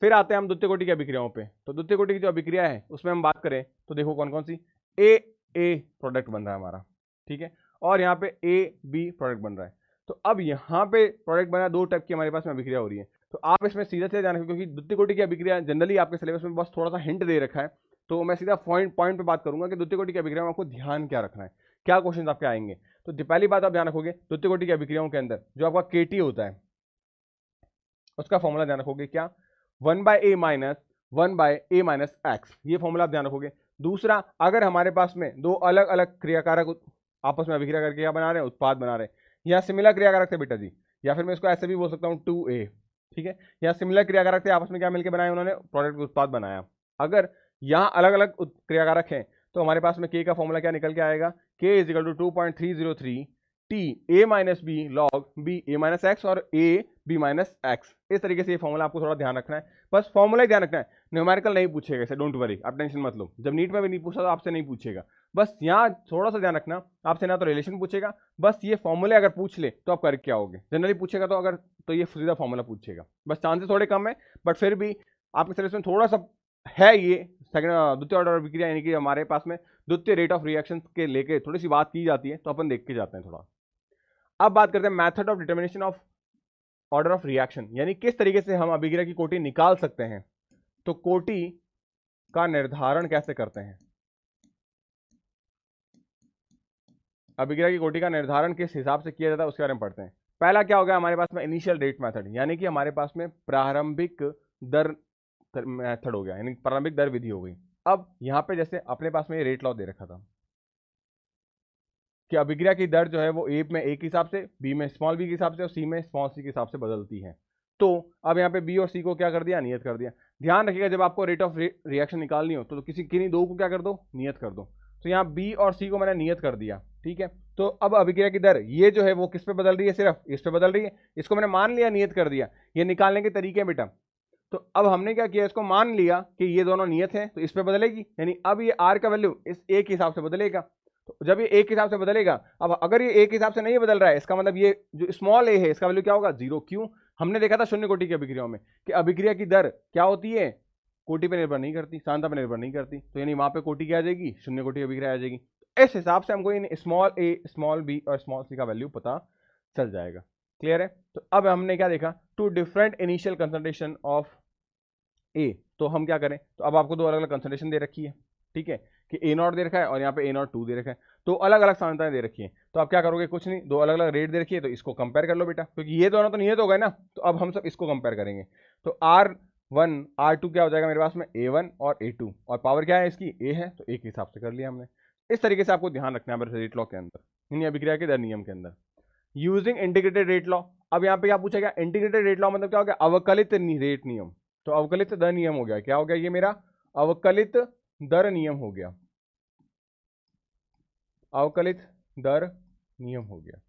फिर आते हैं हम द्वितीय कोटि की अभिक्रियाओं पे तो द्वितीय कोटि की जो अभिक्रिया है उसमें हम बात करें तो देखो कौन कौन सी ए ए प्रोडक्ट बन रहा है हमारा ठीक है और यहाँ पे ए बी प्रोडक्ट बन रहा है तो अब यहाँ पे प्रोडक्ट बना दो टाइप की हमारे पास में अभिक्रिया हो रही है तो आप इसमें सीधा सीधा जाना क्योंकि द्वितीय कोटि की अभिक्रिया जनरली आपके सिलेबस में बस थोड़ा सा हिंट दे रखा है तो मैं सीधा पॉइंट पॉइंट पे बात करूंगा कि द्वितीय कोटि की अभिक्रिया में आपको ध्यान क्या रखना है क्या क्वेश्चन आपके आएंगे तो पहली बात आप ध्यान रखोगे द्वितीय कोटि की अभिक्रियाओं के अंदर जो आपका के होता है उसका फॉर्मूला ध्यान रखोगे क्या one by A minus one by A minus X ये फॉर्मूला आप ध्यान रखोगे दूसरा अगर हमारे पास में दो अलग अलग क्रियाकारक आपस में अभिक्रिया करके क्या बना रहे हैं उत्पाद बना रहे हैं यहाँ सिमिलर क्रियाकारक थे बेटा जी या फिर मैं इसको ऐसे भी बोल सकता हूँ टू ए ठीक है यहाँ सिमिलर क्रियाकारक थे आपस में क्या मिलकर बनाया उन्होंने प्रोडक्ट उत्पाद बनाया अगर यहाँ अलग अलग क्रियाकारक हैं तो हमारे पास में के का फॉर्मूला क्या निकल के आएगा K is equal to two point three zero three T A minus B log B A minus X और ए बी माइनस एक्स इस तरीके से ये फॉर्मूला आपको थोड़ा ध्यान रखना है बस फॉर्मूला ही ध्यान रखना है न्यूमेरिकल नहीं पूछेगा इसे डोंट वरी आप टेंशन मत लो जब नीट में भी नहीं पूछा तो आपसे नहीं पूछेगा बस यहाँ थोड़ा सा ध्यान रखना आपसे ना तो रिलेशन पूछेगा बस ये फॉर्मूले अगर पूछ ले तो आप करके आओगे जनरली पूछेगा तो अगर तो ये सीधा फॉर्मूला पूछेगा बस चांसेस थोड़े कम है बट फिर भी आपके सिलेबस में थोड़ा सा है ये सेकंड द्वितीय ऑर्डर ऑफ विक्रिया यानी कि हमारे पास में द्वितीय रेट ऑफ रिएक्शन के लेके थोड़ी सी बात की जाती है तो अपन देख के जाते हैं थोड़ा अब बात करते हैं method of determination of order of reaction यानी किस तरीके से हम अभिक्रिया की कोटी निकाल सकते हैं तो कोटी का निर्धारण कैसे करते हैं अभिग्रह की कोटि का निर्धारण किस हिसाब से किया जाता है उसके बारे में पढ़ते हैं पहला क्या हो गया हमारे पास में इनिशियल रेट मेथड यानी कि हमारे पास में प्रारंभिक दर मेथड हो गया यानी प्रारंभिक दर विधि हो गई अब यहाँ पे जैसे अपने पास में ये रेट लॉ दे रखा था कि अभिक्रिया की दर जो है वो ए में ए के हिसाब से बी में स्मॉल बी के हिसाब से और सी में स्मॉल सी के हिसाब से बदलती है तो अब यहाँ पे बी और सी को क्या कर दिया नियत कर दिया ध्यान रखिएगा जब आपको रेट ऑफ रिएक्शन निकालनी हो तो, तो किसी किन्हीं दो को क्या कर दो नियत कर दो तो यहाँ बी और सी को मैंने नियत कर दिया ठीक है तो अब अभिक्रिया की दर ये जो है वो किस पे बदल रही है सिर्फ इस पे बदल रही है इसको मैंने मान लिया नियत कर दिया ये निकालने के तरीके बेटा तो अब हमने क्या किया इसको मान लिया कि ये दोनों नियत है तो इस पर बदलेगी यानी अब ये आर का वैल्यू इस ए के हिसाब से बदलेगा तो जब ये एक हिसाब से बदलेगा अब अगर ये एक हिसाब से नहीं बदल रहा है इसका मतलब ये जो स्मॉल ए है इसका वैल्यू क्या होगा जीरो क्यों हमने देखा था शून्य कोटि की अभिक्रियाओं में कि अभिक्रिया की दर क्या होती है कोटि पर निर्भर नहीं करती सांता पर निर्भर नहीं करती तो यानी वहाँ पे कोटि क्या आ जाएगी शून्य कोटि अभिक्रिया आ जाएगी इस हिसाब से हमको इन स्मॉल ए स्मॉल बी और स्मॉल सी का वैल्यू पता चल जाएगा क्लियर है तो अब हमने क्या देखा two different initial concentration of A तो हम क्या करें तो अब आपको दो अलग अलग कंसनट्रेशन दे रखी है ठीक है कि ए नॉट दे रखा है और यहाँ पे ए नॉट टू दे रखा है तो अलग अलग सामानताएं दे रखी है तो आप क्या करोगे कुछ नहीं दो अलग अलग रेट दे रखी है तो इसको कंपेयर कर लो बेटा क्योंकि ये दोनों तो तो हो गए ना तो अब हम सब इसको कंपेयर करेंगे तो आर वन आर टू क्या हो जाएगा मेरे पास में ए वन और ए टू और पावर क्या है इसकी ए है तो ए के हिसाब से कर लिया हमने इस तरीके से आपको ध्यान रखना है रेट लॉ के अंदर यानी अभिक्रिया के दर नियम के अंदर यूजिंग इंटीग्रेटेड रेट लॉ अब यहाँ पे क्या पूछा गया इंटीग्रेटेड रेट लॉ मतलब क्या हो गया अवकलित रेट नियम तो अवकलित दर नियम हो गया क्या हो गया ये मेरा अवकलित दर नियम हो गया अवकलित दर नियम हो गया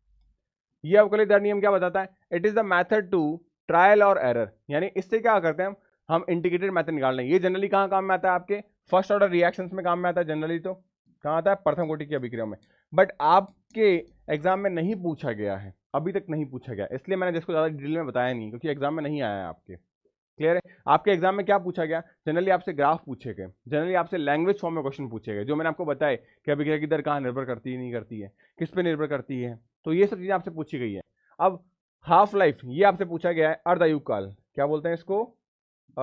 ये अवकलित दर नियम क्या बताता है it is the method to trial और एरर यानी इससे क्या करते हैं हम इंटीग्रेटेड मैथड निकाल रहे ये जनरली कहाँ काम में आता है आपके फर्स्ट ऑर्डर रिएक्शन में काम में आता है जनरली तो कहाँ आता है प्रथम कोटि की अभिक्रिया में बट आपके एग्जाम में नहीं पूछा गया है अभी तक नहीं पूछा गया इसलिए मैंने जिसको ज़्यादा डिटेल में बताया नहीं क्योंकि एग्जाम में नहीं आया है आपके क्लियर है आपके एग्जाम में क्या पूछा गया जनरली आपसे ग्राफ पूछे गए जनरली आपसे लैंग्वेज फॉर्म में क्वेश्चन पूछे गए जो मैंने आपको बताया कि अभिक्रिया की दर कहाँ निर्भर करती है नहीं करती है किस पर निर्भर करती है तो ये सब चीज़ें आपसे पूछी गई है अब हाफ लाइफ ये आपसे पूछा गया है अर्ध आयु काल क्या बोलते हैं इसको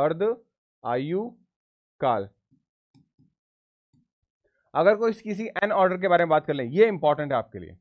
अर्ध आयु काल अगर कोई किसी एन ऑर्डर के बारे में बात कर लें ये इंपॉर्टेंट है आपके लिए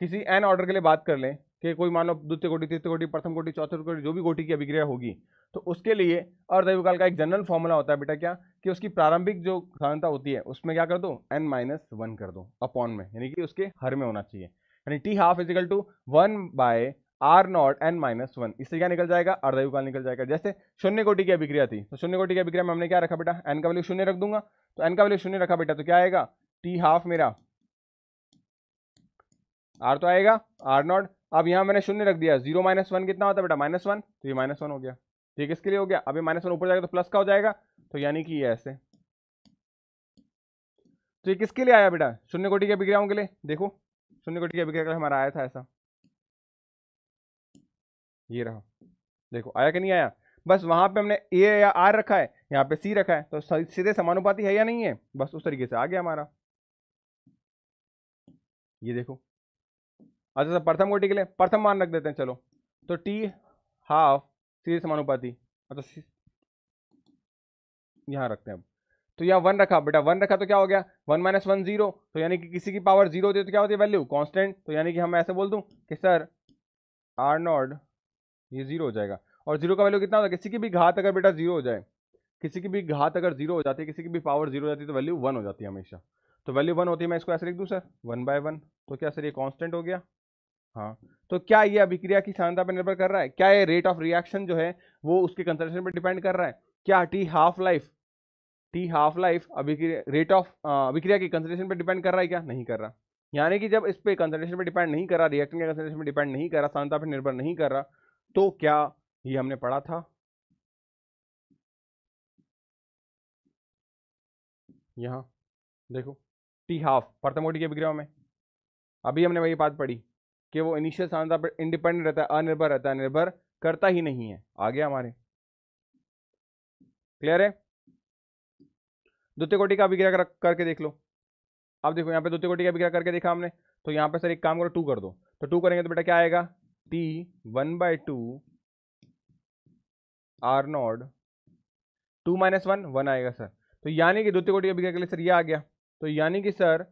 किसी एन ऑर्डर के लिए बात कर लें कि कोई मान लो द्वितीय कोटि तृतीय कोटि प्रथम कोटि चौथे कोटि जो भी कोटि की अभिक्रिया होगी तो उसके लिए अर्धयुकाल का एक जनरल फॉर्मूला होता है बेटा क्या कि उसकी प्रारंभिक जो सांता होती है उसमें क्या कर दो एन माइनस वन कर दो अपॉन में यानी कि उसके हर में होना चाहिए यानी T half is equal to one by R naught N minus one इससे क्या निकल जाएगा अर्धयुकाल निकल जाएगा जैसे शून्य कोटि की अभिक्रिया थी तो शून्य कोटि की अभिक्रिया में हमने क्या रखा बेटा एन का वैल्यू शून्य रख दूंगा तो एन का वैल्यू शून्य रखा बेटा तो क्या आएगा टी हाफ मेरा आर तो आएगा आर नॉट अब यहां मैंने शून्य रख दिया जीरो माइनस वन कितना होता है बेटा माइनस वन तो ये माइनस वन हो गया ठीक इसके लिए हो गया अभी माइनस वन ऊपर जाएगा तो प्लस का हो जाएगा तो यानी कि ये ऐसे तो ये किसके लिए आया बेटा शून्य कोटि की अभिक्रियाओं के लिए देखो शून्य कोटि की अभिक्रिया हमारा आया था ऐसा ये रहा देखो आया कि नहीं आया बस वहाँ पे हमने ए या आर रखा है यहाँ पे सी रखा है तो सीधे समानुपाती है या नहीं है बस उस तरीके से आ गया हमारा ये देखो अच्छा सर अच्छा, प्रथम कोटि के लिए प्रथम मान रख देते हैं चलो तो टी हाफ सीधे समानुपाती अच्छा यहाँ रखते हैं अब तो यहाँ वन रखा बेटा वन रखा तो क्या हो गया वन माइनस वन जीरो तो यानी कि किसी की पावर जीरो होती है तो क्या होती है वैल्यू कांस्टेंट तो यानी कि हम ऐसे बोल दूं कि सर आर नॉट ये जीरो हो जाएगा और जीरो का वैल्यू कितना होता है किसी की भी घात अगर बेटा जीरो हो जाए किसी की भी घात अगर जीरो हो जाती है किसी की भी पावर जीरो हो जाती है तो वैल्यू वन हो जाती है हमेशा तो वैल्यू वन होती है मैं इसको ऐसे लिख दूँ सर वन बाय वन तो क्या सर ये कॉन्स्टेंट हो गया हाँ तो क्या ये अभिक्रिया की सांद्रता पर निर्भर कर रहा है क्या ये रेट ऑफ रिएक्शन जो है वो उसके कंसेंट्रेशन पर डिपेंड कर रहा है क्या T half life T half life अभिक्रिया रेट ऑफ अभिक्रिया की कंसेंट्रेशन पर डिपेंड कर रहा है क्या नहीं कर रहा यानी कि जब इस पर कंसेंट्रेशन पर डिपेंड नहीं कर रहा रिएक्शन के कंसेंट्रेशन पर डिपेंड नहीं कर रहा सांद्रता पर निर्भर नहीं कर रहा तो क्या ये हमने पढ़ा था यहां देखो टी हाफ प्रथमोटी के विग्रह में अभी हमने वही बात पढ़ी कि वो इनिशियल सांद्रता पर इंडिपेंडेंट रहता है अनिर्भर रहता है निर्भर करता ही नहीं है आ गया हमारे क्लियर है द्वितीय कोटि का विग्रह करके देख लो अब देखो यहां पे द्वितीय कोटि का विग्रह करके देखा हमने तो यहां पे सर एक काम करो टू कर दो तो टू करेंगे तो बेटा क्या आएगा T one by two R naught two minus one one आएगा सर तो यानी कि द्वितीय कोटि अभिक्रिया के लिए सर ये आ गया तो यानी कि सर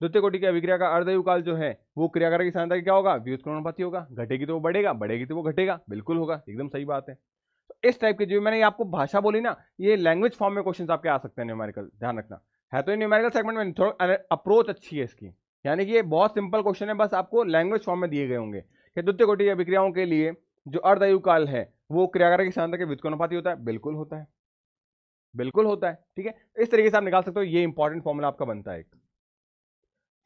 द्वितीय कोटि के अभिक्रिया का अर्धयुकाल जो है वो क्रियाकार की सांद्रता क्या होगा व्युत्क्रमणपाती होगा घटेगी तो वो बढ़ेगा बढ़ेगी तो वो घटेगा बिल्कुल होगा एकदम सही बात है तो इस टाइप के जो मैंने आपको भाषा बोली ना ये लैंग्वेज फॉर्म में क्वेश्चन आपके आ सकते हैं न्यूमेरिकल ध्यान रखना है तो न्यूमेरिकल सेगमेंट में थोड़ा अप्रोच अच्छी है इसकी यानी कि ये बहुत सिंपल क्वेश्चन है बस आपको लैंग्वेज फॉर्म में दिए गए होंगे द्वितीय कोटि अभिक्रियाओं के लिए जो अर्धायु काल है वो क्रियागार की सांद्रता के व्युत्कोणपाती होता है बिल्कुल होता है बिल्कुल होता है ठीक है इस तरीके से आप निकाल सकते हो ये इंपॉर्टेंट फॉर्मूला आपका बनता है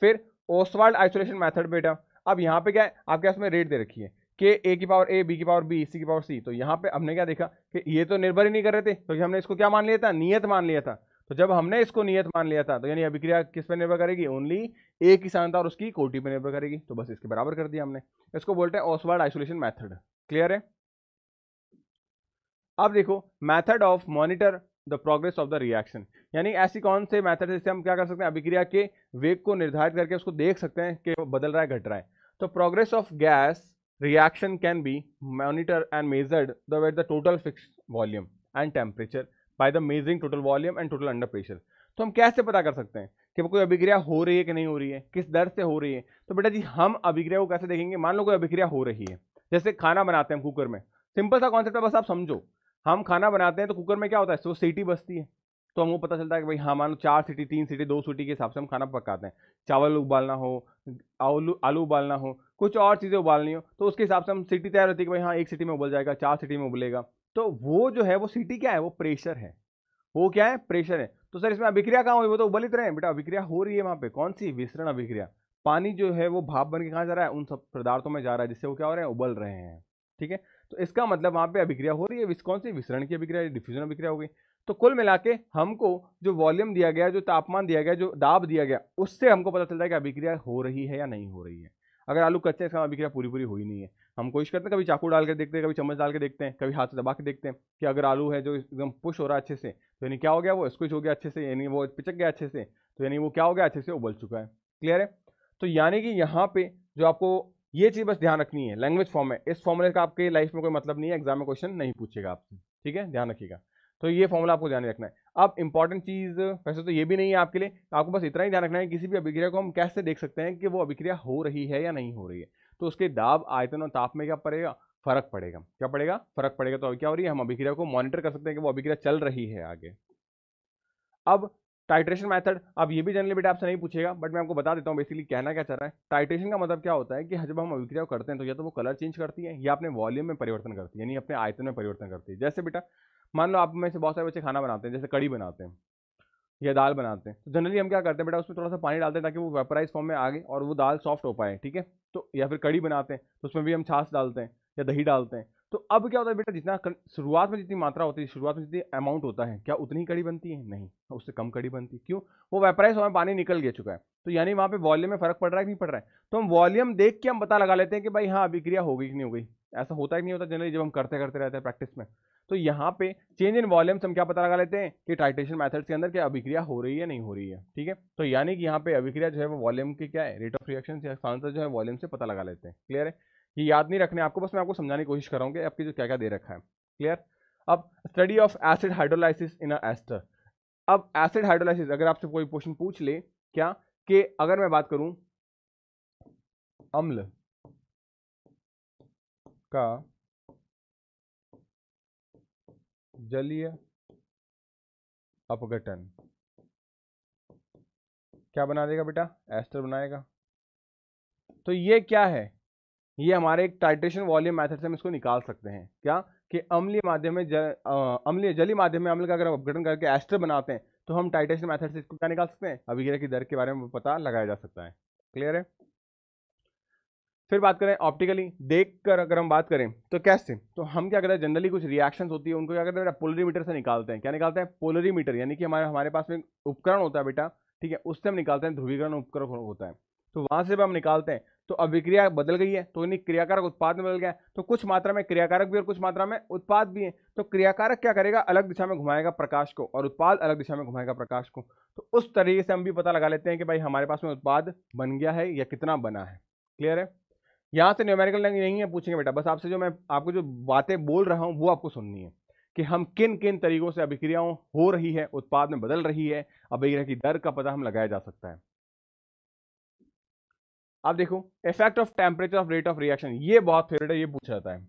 फिर ओसवाल्ड आइसोलेशन मैथड बेटा अब यहाँ पे क्या है आपके पास में रेट दे रखी है के ए की पावर ए बी की पावर बी सी की पावर सी तो यहाँ पे हमने क्या देखा कि ये तो निर्भर ही नहीं कर रहे थे क्योंकि तो हमने इसको क्या मान लिया था नियत मान लिया था तो जब हमने इसको नियत मान लिया था तो यानी अभिक्रिया किस पर निर्भर करेगी ओनली एक की सांद्रता और उसकी कोटी पर निर्भर करेगी तो बस इसके बराबर कर दिया हमने इसको बोलते हैं ऑसवर्ड आइसोलेशन मैथड क्लियर है अब देखो method of monitor the progress of the reaction यानी ऐसी कौन से मैथड जिससे हम क्या कर सकते हैं अभिक्रिया के वेग को निर्धारित करके उसको देख सकते हैं कि बदल रहा है घट रहा है तो progress of gas reaction can be monitor and measured the weight the total fix volume and temperature by the measuring total volume and total under pressure तो हम कैसे पता कर सकते हैं कि कोई अभिक्रिया हो रही है कि नहीं हो रही है किस दर से हो रही है तो बेटा जी हम अभिक्रिया को कैसे देखेंगे मान लो कोई अभिक्रिया हो रही है जैसे खाना बनाते हैं कुकर में सिंपल सा कॉन्सेप्ट है बस आप समझो हम खाना बनाते हैं तो कुकर में क्या होता है सो सीटी बसती है तो हमको पता चलता है कि भाई हाँ मान लो चार सीटी तीन सीटी दो सीटी के हिसाब से हम खाना पकाते हैं चावल उबालना हो आलू आलू उबालना हो कुछ और चीज़ें उबालनी हो तो उसके हिसाब से हम सीटी तैयार होती है कि भाई हाँ एक सीटी में उबल जाएगा चार सीटी में उबलेगा तो वो जो है वो सिटी क्या है वो प्रेशर है वो क्या है प्रेशर है तो सर इसमें अभिक्रिया कहाँ हुई वो तो उबलित रहे हैं बेटा अभिक्रिया हो रही है वहाँ पे कौन सी विसरण अभिक्रिया पानी जो है वो भाप बन के कहाँ जा रहा है उन सब पदार्थों में जा रहा है जिससे वो क्या हो रहे हैं उबल रहे हैं ठीक है तो इसका मतलब वहाँ पे अभिक्रिया हो रही है कौन सी विसरण की अभिक्रिया डिफ्यूजन अभिक्रिया हो गई तो कुल मिला के हमको जो वॉल्यूम दिया गया जो तापमान दिया गया जो दाब दिया गया उससे हमको पता चलता है कि अभिक्रिया हो रही है या नहीं हो रही है अगर आलू कच्चे हैं इसका तो अभिक्रिया पूरी पूरी हुई नहीं है हम कोशिश करते हैं कभी चाकू डाल के देखते हैं कभी चम्मच डाल के देखते हैं कभी हाथ से दबा के देखते हैं कि अगर आलू है जो एकदम पुश हो रहा है अच्छे से तो यानी क्या हो गया वो स्क्विच हो गया अच्छे से यानी वो पिचक गया अच्छे से तो यानी वो क्या हो गया अच्छे से उबल चुका है क्लियर है तो यानी कि यहाँ पे जो आपको ये चीज़ बस ध्यान रखनी है लैंग्वेज फॉर्म है इस फॉर्मूले का आपके लाइफ में कोई मतलब नहीं है एग्जाम में क्वेश्चन नहीं पूछेगा आपसे ठीक है ध्यान रखिएगा तो ये फॉर्मूला आपको ध्यान रखना है अब इंपॉर्टेंट चीज़ वैसे तो ये भी नहीं है आपके लिए तो आपको बस इतना ही ध्यान रखना है किसी भी अभिक्रिया को हम कैसे देख सकते हैं कि वो अभिक्रिया हो रही है या नहीं हो रही है तो उसके दाब आयतन और ताप में क्या पड़ेगा फर्क पड़ेगा क्या पड़ेगा फर्क पड़ेगा तो क्या हो रही है हम अभिक्रिया को मॉनिटर कर सकते हैं कि वो अभिक्रिया चल रही है आगे अब टाइट्रेशन मेथड अब ये भी जनरली बेटा आपसे नहीं पूछेगा बट मैं आपको बता देता हूँ बेसिकली कहना क्या चाह रहा है टाइट्रेशन का मतलब क्या होता है कि जब हम अभिक्रिया करते हैं तो या तो वो कलर चेंज करती है या अपने वॉल्यूम में परिवर्तन करती है यानी अपने आयतन में परिवर्तन करती है जैसे बेटा मान लो आप में से बहुत सारे बच्चे खाना बनाते हैं जैसे कड़ी बनाते हैं या दाल बनाते हैं तो जनरली हम क्या करते हैं बेटा उसमें थोड़ा सा पानी डालते हैं ताकि वो वेपराइज फॉर्म में आगे और वो दाल सॉफ्ट हो पाए ठीक है तो या फिर कड़ी बनाते हैं तो उसमें भी हम छाछ डालते हैं या दही डालते हैं तो अब क्या होता है बेटा जितना शुरुआत में जितनी मात्रा होती है शुरुआत में जितनी अमाउंट होता है क्या उतनी कड़ी बनती है नहीं उससे कम कड़ी बनती है क्यों वो वेपराइज में पानी निकल गया चुका है तो यानी वहाँ पर वॉल्यूम में फर्क पड़ रहा है कि नहीं पड़ रहा है तो हम वॉल्यूम देख के हम पता लगा लेते हैं कि भाई हाँ अभिक्रिया हो गई कि नहीं हो गई ऐसा होता ही नहीं होता जनरली जब हम करते करते रहते हैं प्रैक्टिस में तो यहाँ पे चेंज इन वॉल्यूम्स हम क्या पता लगा लेते हैं कि टाइटेशन मेथड्स के अंदर क्या अभिक्रिया हो रही है नहीं हो रही है ठीक है तो यानी कि यहाँ पे अभिक्रिया जो है वो वॉल्यूम के क्या है रेट ऑफ रिएक्शन या जो है वॉल्यूम से पता लगा लेते हैं क्लियर है ये याद नहीं रखने आपको बस मैं आपको समझाने की कोशिश कराऊँ आपकी जो क्या क्या दे रखा है क्लियर अब study of acid hydrolysis in ester अब एसिड हाइड्रोलाइसिस अगर आपसे कोई क्वेश्चन पूछ ले क्या कि अगर मैं बात करूँ अम्ल का जलीय अपघटन क्या बना देगा बेटा एस्टर बनाएगा तो ये क्या है ये हमारे एक टाइट्रेशन वॉल्यूम मेथड से हम इसको निकाल सकते हैं क्या कि अम्लीय माध्यम में अम्लीय जली माध्यम में अम्ल का अगर अपघटन करके एस्टर बनाते हैं तो हम टाइटेशन मेथड से इसको क्या निकाल सकते हैं अभी की दर के बारे में पता लगाया जा सकता है क्लियर है फिर बात करें ऑप्टिकली देख कर अगर हम बात करें तो कैसे तो हम क्या करते हैं जनरली कुछ रिएक्शंस होती है उनको क्या करते हैं बेटा पोलरीमीटर से निकालते हैं क्या निकालते हैं पोलरीमीटर यानी कि हमारे हमारे पास में उपकरण होता है बेटा ठीक है उससे हम निकालते हैं ध्रुवीकरण उपकरण होता है तो वहाँ से हम निकालते हैं तो अभिक्रिया बदल गई है तो यानी क्रियाकारक उत्पाद में बदल गया तो कुछ मात्रा में क्रियाकारक भी और कुछ मात्रा में उत्पाद भी है तो क्रियाकारक क्या करेगा अलग दिशा में घुमाएगा प्रकाश को और उत्पाद अलग दिशा में घुमाएगा प्रकाश को तो उस तरीके से हम भी पता लगा लेते हैं कि भाई हमारे पास में उत्पाद बन गया है या कितना बना है क्लियर है यहाँ से न्यूमेरिकल नहीं है पूछेंगे बेटा बस आपसे जो मैं आपको जो बातें बोल रहा हूँ वो आपको सुननी है कि हम किन किन तरीकों से अभिक्रियाओं हो रही है उत्पाद में बदल रही है अभिक्रिया की दर का पता हम लगाया जा सकता है आप देखो effect of temperature of rate of reaction ये बहुत फेवरेट है ये पूछा जाता है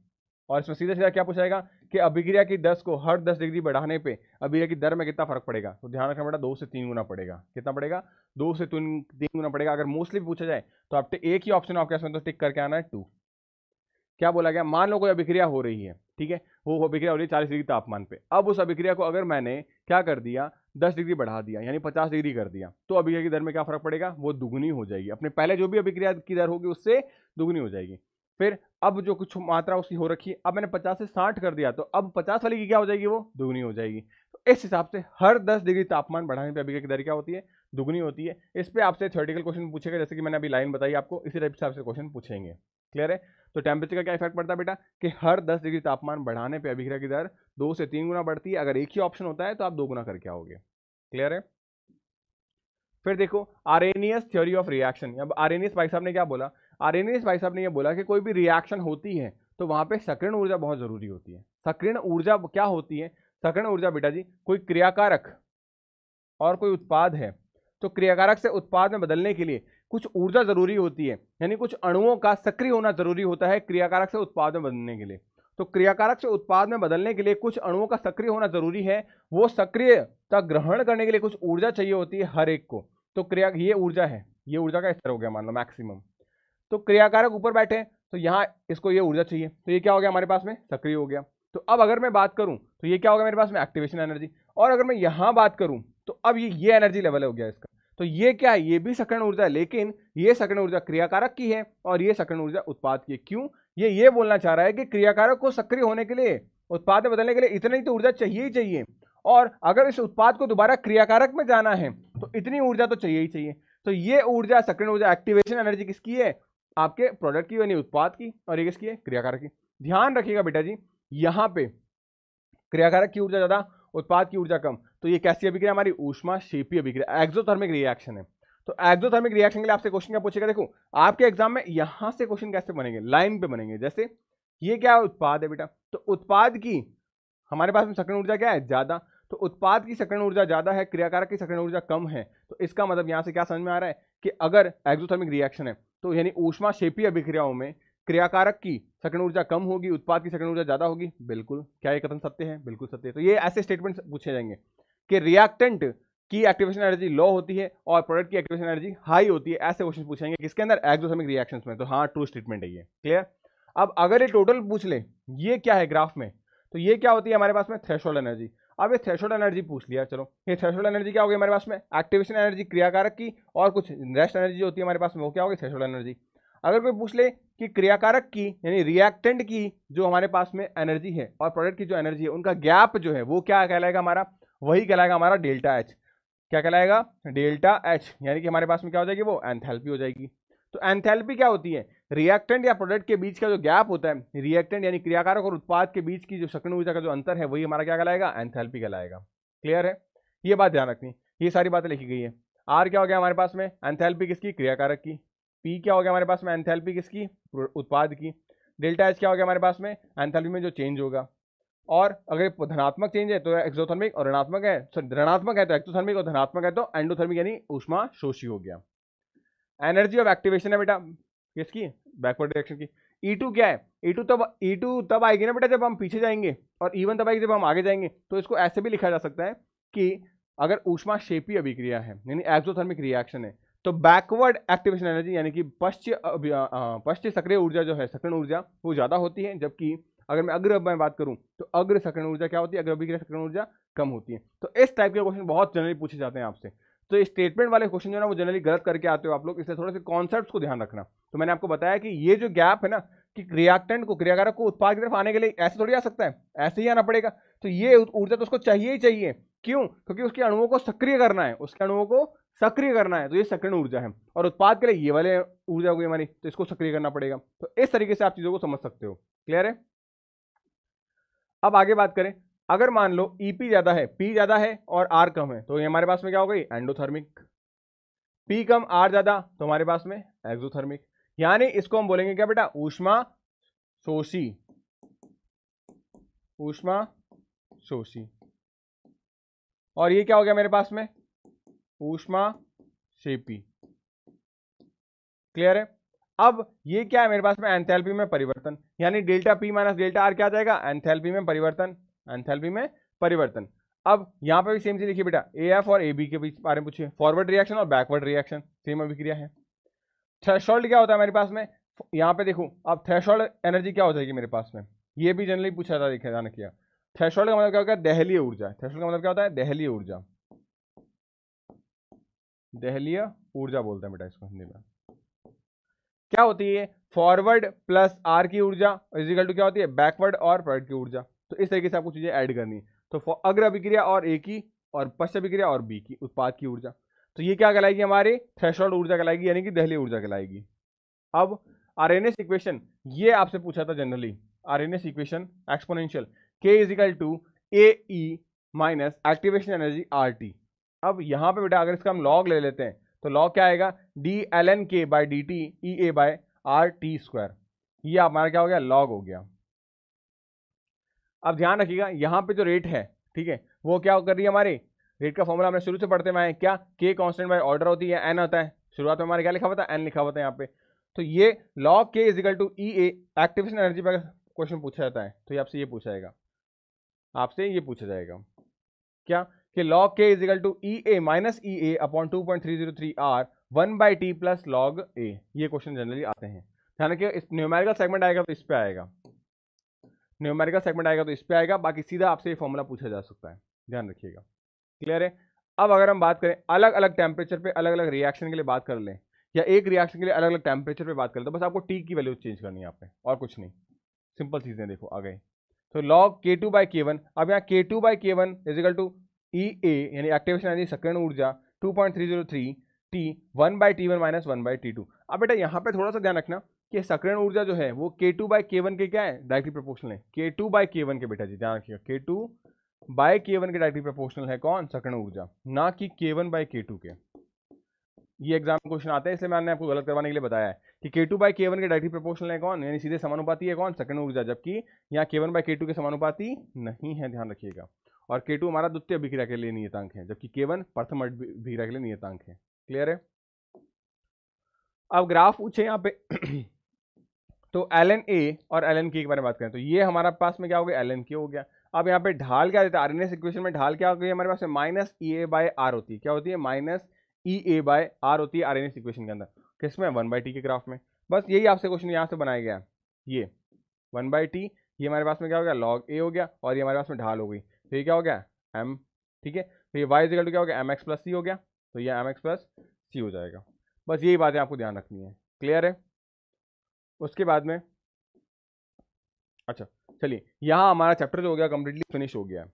और इसमें सीधा सीधा क्या पूछा जाएगा कि अभिक्रिया की दस को हर दस डिग्री बढ़ाने पे अभिक्रिया की दर में कितना फर्क पड़ेगा तो ध्यान रखना बेटा दो से तीन गुना पड़ेगा कितना पड़ेगा दो से तीन तीन गुना पड़ेगा अगर मोस्टली पूछा जाए तो आप एक ही ऑप्शन आपके इसमें तो टिक करके आना है टू क्या बोला गया मान लो कोई अभिक्रिया हो रही है ठीक है वो अभिक्रिया हो रही है चालीस डिग्री तापमान पर अब उस अभिक्रिया को अगर मैंने क्या कर दिया दस डिग्री बढ़ा दिया यानी पचास डिग्री कर दिया तो अभिक्रिया की दर में क्या फर्क पड़ेगा वो दुगुनी हो जाएगी अपने पहले जो भी अभिक्रिया की दर होगी उससे दुगुनी हो जाएगी फिर अब जो कुछ मात्रा उसकी हो रखी है अब मैंने पचास से साठ कर दिया तो अब पचास वाली की क्या हो जाएगी वो दुगनी हो जाएगी तो इस हिसाब से हर दस डिग्री तापमान बढ़ाने पर अभी दर क्या होती है दुगनी होती है इस पर आपसे थ्योरेटिकल क्वेश्चन पूछेगा जैसे कि मैंने अभी लाइन बताई आपको इसी टाइप से आपसे क्वेश्चन पूछेंगे क्लियर है तो टेम्परेचर का क्या इफेक्ट पड़ता है बेटा कि हर 10 डिग्री तापमान बढ़ाने पे अभिक्रिया की दर दो से तीन गुना बढ़ती है अगर एक ही ऑप्शन होता है तो आप दो गुना करके आओगे क्लियर है फिर देखो आरेनियस थ्योरी ऑफ रिएक्शन अब आरेनियस भाई साहब ने क्या बोला आरएनएस भाई साहब ने यह बोला कि कोई भी रिएक्शन होती है तो वहाँ पे सक्रिय ऊर्जा बहुत ज़रूरी होती है सक्रिय ऊर्जा क्या होती है सक्रिय ऊर्जा बेटा जी कोई क्रियाकारक और कोई उत्पाद है तो क्रियाकारक से उत्पाद में बदलने के लिए कुछ ऊर्जा ज़रूरी होती है यानी कुछ अणुओं का सक्रिय होना ज़रूरी होता है क्रियाकारक से उत्पाद में बदलने के लिए तो क्रियाकारक से उत्पाद में बदलने के लिए कुछ अणुओं का सक्रिय होना ज़रूरी है वो सक्रियता ग्रहण करने के लिए कुछ ऊर्जा चाहिए होती है हर एक को तो क्रिया ये ऊर्जा है ये ऊर्जा का स्तर हो गया मान लो मैक्सिमम तो क्रियाकारक ऊपर बैठे हैं तो यहाँ इसको ये ऊर्जा चाहिए तो ये क्या हो गया हमारे पास में सक्रिय हो गया तो अब अगर मैं बात करूँ तो ये क्या होगा मेरे पास में एक्टिवेशन एनर्जी और अगर मैं यहाँ बात करूँ तो अब ये ये एनर्जी लेवल हो गया इसका तो ये क्या है ये भी सकरण ऊर्जा है लेकिन ये सकरण ऊर्जा क्रियाकारक की है और ये सकरण ऊर्जा उत्पाद की है क्यों ये ये बोलना चाह रहा है कि क्रियाकारक को सक्रिय होने के लिए उत्पाद में बदलने के लिए इतनी तो ऊर्जा चाहिए ही चाहिए और अगर इस उत्पाद को दोबारा क्रियाकारक में जाना है तो इतनी ऊर्जा तो चाहिए ही चाहिए तो ये ऊर्जा सक्रिय ऊर्जा एक्टिवेशन एनर्जी किसकी है आपके प्रोडक्ट की यानी उत्पाद की और एक इसकी है क्रियाकारक की ध्यान रखिएगा बेटा जी यहाँ पे क्रियाकारक की ऊर्जा ज़्यादा उत्पाद की ऊर्जा कम तो ये कैसी अभिक्रिया हमारी ऊष्मा शेपी अभिक्रिया एक्जोथर्मिक रिएक्शन है तो एक्जोथर्मिक रिएक्शन के लिए आपसे क्वेश्चन क्या पूछेगा देखो आपके एग्जाम में यहाँ से क्वेश्चन कैसे बनेंगे लाइन पे बनेंगे जैसे ये क्या उत्पाद है बेटा तो उत्पाद की हमारे पास में सकन ऊर्जा क्या है ज़्यादा तो उत्पाद की सकन ऊर्जा ज़्यादा है क्रियाकारक की सकन ऊर्जा कम है तो इसका मतलब यहाँ से क्या समझ में आ रहा है कि अगर एक्जोथर्मिक रिएक्शन है तो यानी ऊष्मा शेपी अभिक्रियाओं में क्रियाकारक की सकन ऊर्जा कम होगी उत्पाद की सकन ऊर्जा ज़्यादा होगी बिल्कुल क्या ये कथन सत्य है बिल्कुल सत्य है तो ये ऐसे स्टेटमेंट पूछे जाएंगे कि रिएक्टेंट की एक्टिवेशन एनर्जी लो होती है और प्रोडक्ट की एक्टिवेशन एनर्जी हाई होती है ऐसे क्वेश्चन पूछेंगे किसके अंदर एक्जोसमिक रिएक्शन में तो हाँ ट्रू स्टेटमेंट है ये क्लियर अब अगर ये टोटल पूछ ले ये क्या है ग्राफ में तो ये क्या होती है हमारे पास में थ्रेशोल्ड एनर्जी अब ये थ्रेशोल्ड एनर्जी पूछ लिया चलो ये थ्रेशोल्ड एनर्जी क्या होगी हमारे पास में एक्टिवेशन एनर्जी क्रियाकारक की और कुछ रेस्ट एनर्जी जो होती है हमारे पास में वो क्या होगी थ्रेशोल्ड एनर्जी अगर कोई पूछ ले कि क्रियाकारक की यानी रिएक्टेंट की जो हमारे पास में एनर्जी है और प्रोडक्ट की जो एनर्जी है उनका गैप जो है वो क्या कहलाएगा हमारा वही कहलाएगा हमारा डेल्टा एच क्या कहलाएगा डेल्टा एच यानी कि हमारे पास में क्या हो जाएगी वो एंथैल्पी हो जाएगी तो एंथैल्पी क्या होती है रिएक्टेंट या प्रोडक्ट के बीच का जो गैप होता है रिएक्टेंट यानी क्रियाकारक और उत्पाद के बीच की जो शक्न ऊर्जा का जो अंतर है वही हमारा क्या कहलाएगा एंथैल्पी कहलाएगा क्लियर है ये बात ध्यान रखनी ये सारी बातें लिखी गई है आर क्या हो गया हमारे पास में एंथैल्पी किसकी क्रियाकारक की पी क्या हो गया हमारे पास में एंथैल्पी किसकी उत्पाद की डेल्टा एच क्या हो गया हमारे पास में एंथैल्पी में जो चेंज होगा और अगर धनात्मक चेंज है तो एक्सोथर्मिक और ऋणात्मक है सॉरी ऋणात्मक है तो एक्सोथर्मिक और धनात्मक है तो एंडोथर्मिक यानी उष्मा शोषी हो गया एनर्जी ऑफ एक्टिवेशन है बेटा किसकी बैकवर्ड डायरेक्शन की ई e टू क्या है ई e टू तब ई e टू तब आएगी ना बेटा जब हम पीछे जाएंगे और ई वन तब आएगी जब हम आगे जाएंगे तो इसको ऐसे भी लिखा जा सकता है कि अगर ऊष्मा शेपी अभिक्रिया है यानी एक्सोथर्मिक रिएक्शन है तो बैकवर्ड एक्टिवेशन एनर्जी यानी कि पश्च पश्चिम सक्रिय ऊर्जा जो है सक्रिय ऊर्जा वो ज़्यादा होती है जबकि अगर मैं अग्र में बात करूं तो अग्र सक्रिय ऊर्जा क्या होती है अग्र अभिक्रिया सक्रिय ऊर्जा कम होती है तो इस टाइप के क्वेश्चन बहुत जनरली पूछे जाते हैं आपसे तो ये स्टेटमेंट वाले क्वेश्चन जो है ना वो जनरली गलत करके आते हो आप लोग इसलिए थोड़े से कॉन्सेप्ट को ध्यान रखना तो मैंने आपको बताया कि ये जो गैप है ना कि रिएक्टेंट को क्रियाकारक को उत्पाद की तरफ आने के लिए ऐसे थोड़ी आ सकता है ऐसे ही आना पड़ेगा तो ये ऊर्जा तो उसको चाहिए ही चाहिए क्यों क्योंकि उसके अणुओं को सक्रिय करना है उसके अणुओं को सक्रिय करना है तो ये सक्रिय ऊर्जा है और उत्पाद के लिए ये वाले ऊर्जा होगी हमारी तो इसको सक्रिय करना पड़ेगा तो इस तरीके से आप चीज़ों को समझ सकते हो क्लियर है अब आगे बात करें अगर मान लो ईपी e ज़्यादा है पी ज़्यादा है और आर कम है तो ये हमारे पास में क्या हो गई एंडोथर्मिक पी कम आर ज़्यादा तो हमारे पास में एक्सोथर्मिक यानी इसको हम बोलेंगे क्या बेटा ऊष्मा शोषी ऊष्मा शोषी और ये क्या हो गया मेरे पास में ऊष्मा शेपी क्लियर है अब ये क्या है मेरे पास में एंथैल्पी में परिवर्तन यानी delta P minus delta R क्या आ जाएगा एंथैल्पी में परिवर्तन एंथैल्पी में परिवर्तन अब यहाँ पर भी सेम चीज लिखिए बेटा ए एफ और ए बी के बीच बारे में पूछिए फॉरवर्ड रिएक्शन और बैकवर्ड रिएक्शन सेम अभिक्रिया है थ्रेशोल्ड क्या होता है मेरे पास में यहाँ पे देखो अब थ्रेशोल्ड एनर्जी क्या हो जाएगी मेरे पास में ये भी जनरली पूछा था देखा जाने किया थ्रेशोल्ड का मतलब क्या होता है दहली ऊर्जा थ्रेशोल्ड का मतलब क्या होता है दहली ऊर्जा दहलीय ऊर्जा बोलते हैं बेटा इसको हिंदी में क्या होती है फॉरवर्ड प्लस आर की ऊर्जा इजिकल टू क्या होती है बैकवर्ड और फॉरवर्ड की ऊर्जा तो इस तरीके से आपको चीज़ें ऐड करनी तो फॉर अग्र अभिक्रिया और ए की और पश्च अभिक्रिया और बी की उत्पाद की ऊर्जा तो ये क्या कहलाएगी हमारे थ्रेशोल्ड ऊर्जा कहलाएगी यानी कि दहली ऊर्जा कहलाएगी अब आर एन एस इक्वेशन ये आपसे पूछा था generally Arrhenius equation exponential K is equal to A E minus activation energy R T अब यहाँ पे बेटा अगर इसका हम लॉग ले लेते हैं तो लॉग क्या आएगा D L N K by D T E A by R T square ये हमारा क्या हो गया लॉग हो गया अब ध्यान रखिएगा यहाँ पे जो रेट है ठीक है वो क्या कर रही है हमारी रेट का फॉर्मूला हमने शुरू से पढ़ते हुए क्या के कॉन्स्टेंट बाई ऑर्डर होती है एन होता है शुरुआत में हमारे क्या लिखा हुआ है एन लिखा होता है यहाँ पे तो ये log K is equal to E activation energy पर क्वेश्चन पूछा जाता है तो ये आपसे ये पूछा जाएगा आपसे ये पूछा जाएगा क्या कि log K is equal to E A minus E A upon two point three zero three R one by T plus log A ये क्वेश्चन जनरली आते हैं ध्यान रखिए इस न्यूमेरिकल सेगमेंट आएगा तो इस पर आएगा न्यूमेरिकल सेगमेंट आएगा तो इस पर आएगा बाकी सीधा आपसे ये फॉर्मूला पूछा जा सकता है ध्यान रखिएगा क्लियर है अब अगर हम बात करें अलग अलग टेम्परेचर पर अलग अलग रिएक्शन के लिए बात कर लें या एक रिएक्शन के लिए अलग अलग टेम्परेचर पर बात कर लें तो बस आपको टी की वैल्यू चेंज करनी है आपने और कुछ नहीं सिंपल चीज़ें देखो आ गए तो लॉग के टू बाई के वन अब यहाँ K two by K one is equal to E A यानी एक्टिवेशन एनर्जी सकरण ऊर्जा two point three zero three T one by T one minus one by T two अब बेटा यहाँ पे थोड़ा सा ध्यान रखना कि सक्रियण ऊर्जा जो है वो के टू बाय के वन के क्या है डायरेक्टली प्रोपोर्शनल है के टू बाय के वन के बेटा जी ध्यान रखिएगा K two by K one के डायरेक्टली प्रोपोर्शनल है कौन सक्रण ऊर्जा ना कि के वन बाय के टू के ये एग्जाम क्वेश्चन आता है इसलिए मैंने आपको गलत करवाने के लिए बताया है कि K two by K one के डायरेक्टली प्रोपोर्शनल है कौन यानी सीधे समानुपाति है कौन सक्रण ऊर्जा जबकि यहाँ के वन बाई के टू के समानुपाति नहीं है ध्यान रखिएगा और के टू हमारा द्वितीय अभिक्रिया के लिए नियतांक है जबकि के वन प्रथम अभिक्रिया के लिए नियतांक है क्लियर है अब ग्राफ पूछे यहाँ पे तो एल एन ए और एल एन के बारे में बात करें तो ये हमारा पास में क्या हो गया एल एन के हो गया अब यहाँ पे ढाल क्या देते हैं आर एन एस इक्वेशन में ढाल क्या हो गई हमारे पास में minus E A by R होती है क्या होती है minus E A by R होती है आर एन एस इक्वेशन के अंदर किस में वन बाई टी के ग्राफ में बस यही आपसे क्वेश्चन यहाँ से बनाया गया है ये वन बाई टी ये हमारे पास में क्या हो गया लॉग ए हो गया और ये हमारे पास में ढाल हो गई तो ये क्या हो गया एम ठीक है तो ये वाई इजिकल टू क्या हो गया एम एक्स प्लस सी हो गया तो ये एम एक्स प्लस सी हो जाएगा बस यही बातें आपको ध्यान रखनी है क्लियर है उसके बाद में अच्छा चलिए यहाँ हमारा चैप्टर जो हो गया कम्प्लीटली फिनिश हो गया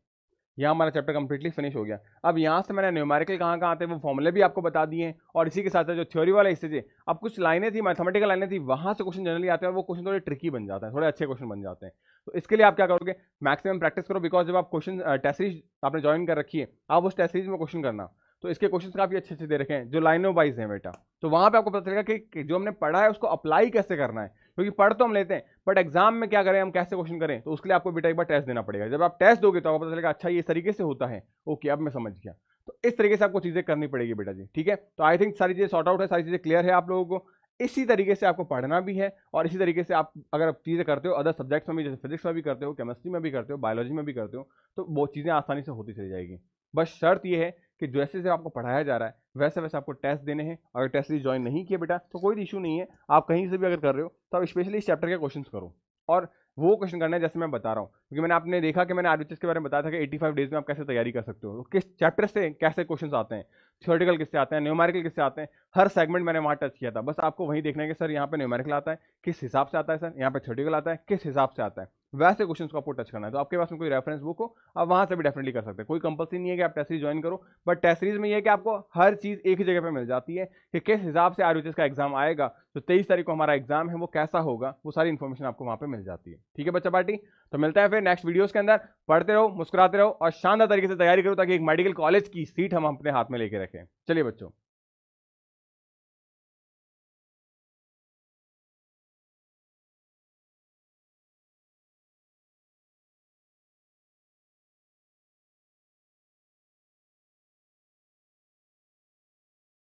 यहाँ हमारा चैप्टर कम्प्लीटली फिनिश हो गया अब यहाँ से मैंने न्यूमेरिकल कहाँ कहाँ आते हैं वो फॉर्मूले भी आपको बता दिए और इसी के साथ साथ जो थ्योरी वाला हिस्से थे अब कुछ लाइनें थी मैथमेटिकल लाइनें थी वहाँ से क्वेश्चन जनरली आते हैं और वो क्वेश्चन थोड़े ट्रिकी बन जाते हैं थोड़े अच्छे क्वेश्चन बन जाते हैं तो इसके लिए आप क्या करोगे मैक्सिमम प्रैक्टिस करो बिकॉज जब आप क्वेश्चन टेस्ट सीरीज आपने ज्वाइन कर रखी है आप उस टेस्ट सीरीज में क्वेश्चन करना तो इसके क्वेश्चन काफ़ी अच्छे अच्छे दे रखे हैं जो लाइनों वाइज हैं बेटा तो वहाँ पे आपको पता चलेगा कि जो हमने पढ़ा है उसको अप्लाई कैसे करना है क्योंकि पढ़ तो हम लेते हैं बट एग्जाम में क्या करें हम कैसे क्वेश्चन करें तो उसके लिए आपको बेटा एक बार टेस्ट देना पड़ेगा जब आप टेस्ट दोगे तो आपको पता चलेगा अच्छा ये इस तरीके से होता है ओके अब मैं समझ गया तो इस तरीके से आपको चीज़ें करनी पड़ेगी बेटा जी ठीक है तो आई थिंक सारी चीज़ें सॉर्ट आउट है सारी चीज़ें क्लियर है आप लोगों को इसी तरीके से आपको पढ़ना भी है और इसी तरीके से आप अगर आप चीज़ें करते हो अदर सब्जेक्ट्स में भी जैसे फिजिक्स में भी करते हो केमिस्ट्री में भी करते हो बायोलॉजी में भी करते हो तो वो चीज़ें आसानी से होती चली जाएगी बस शर्त यह है कि जैसे जैसे आपको पढ़ाया जा रहा है वैसे वैसे आपको टेस्ट देने हैं अगर टेस्ट सीरीज ज्वाइन नहीं किया बेटा तो कोई इशू नहीं है आप कहीं से भी अगर कर रहे हो तो आप स्पेशली इस चैप्टर के क्वेश्चन करो और वो क्वेश्चन करना है जैसे मैं बता रहा हूँ क्योंकि मैंने आपने देखा कि मैंने आर के बारे में बताया था कि 85 डेज में आप कैसे तैयारी कर सकते हो तो किस चैप्टर से कैसे क्वेश्चन आते हैं थियोटिकल किससे आते हैं न्यूमेरिकल किससे आते हैं हर सेगमेंट मैंने वहाँ टच किया था बस आपको वहीं देखना है कि सर यहाँ पे न्यूमेरिकल आता है किस हिसाब से आता है सर यहाँ पे थियोटिकल आता है किस हिसाब से आता है वैसे क्वेश्चन को आपको टच करना है तो आपके पास में कोई रेफरेंस बुक हो आप वहाँ से भी डेफिनेटली कर सकते हैं कोई कंपलसरी नहीं है कि आप टेस्ट सीरीज ज्वाइन करो बट टेस्ट सीरीज में यह है कि आपको हर चीज़ एक ही जगह पर मिल जाती है कि किस हिसाब से आर का एग्जाम आएगा जो तेईस तारीख को हमारा एग्जाम है वो कैसा होगा वो सारी इन्फॉर्मेशन आपको वहाँ पर मिल जाती है ठीक है बच्चा पार्टी तो मिलता है फिर नेक्स्ट वीडियोज़ के अंदर पढ़ते रहो मुस्कुराते रहो और शानदार तरीके से तैयारी करो ताकि एक मेडिकल कॉलेज की सीट हम अपने हाथ में लेके रखें चलिए बच्चों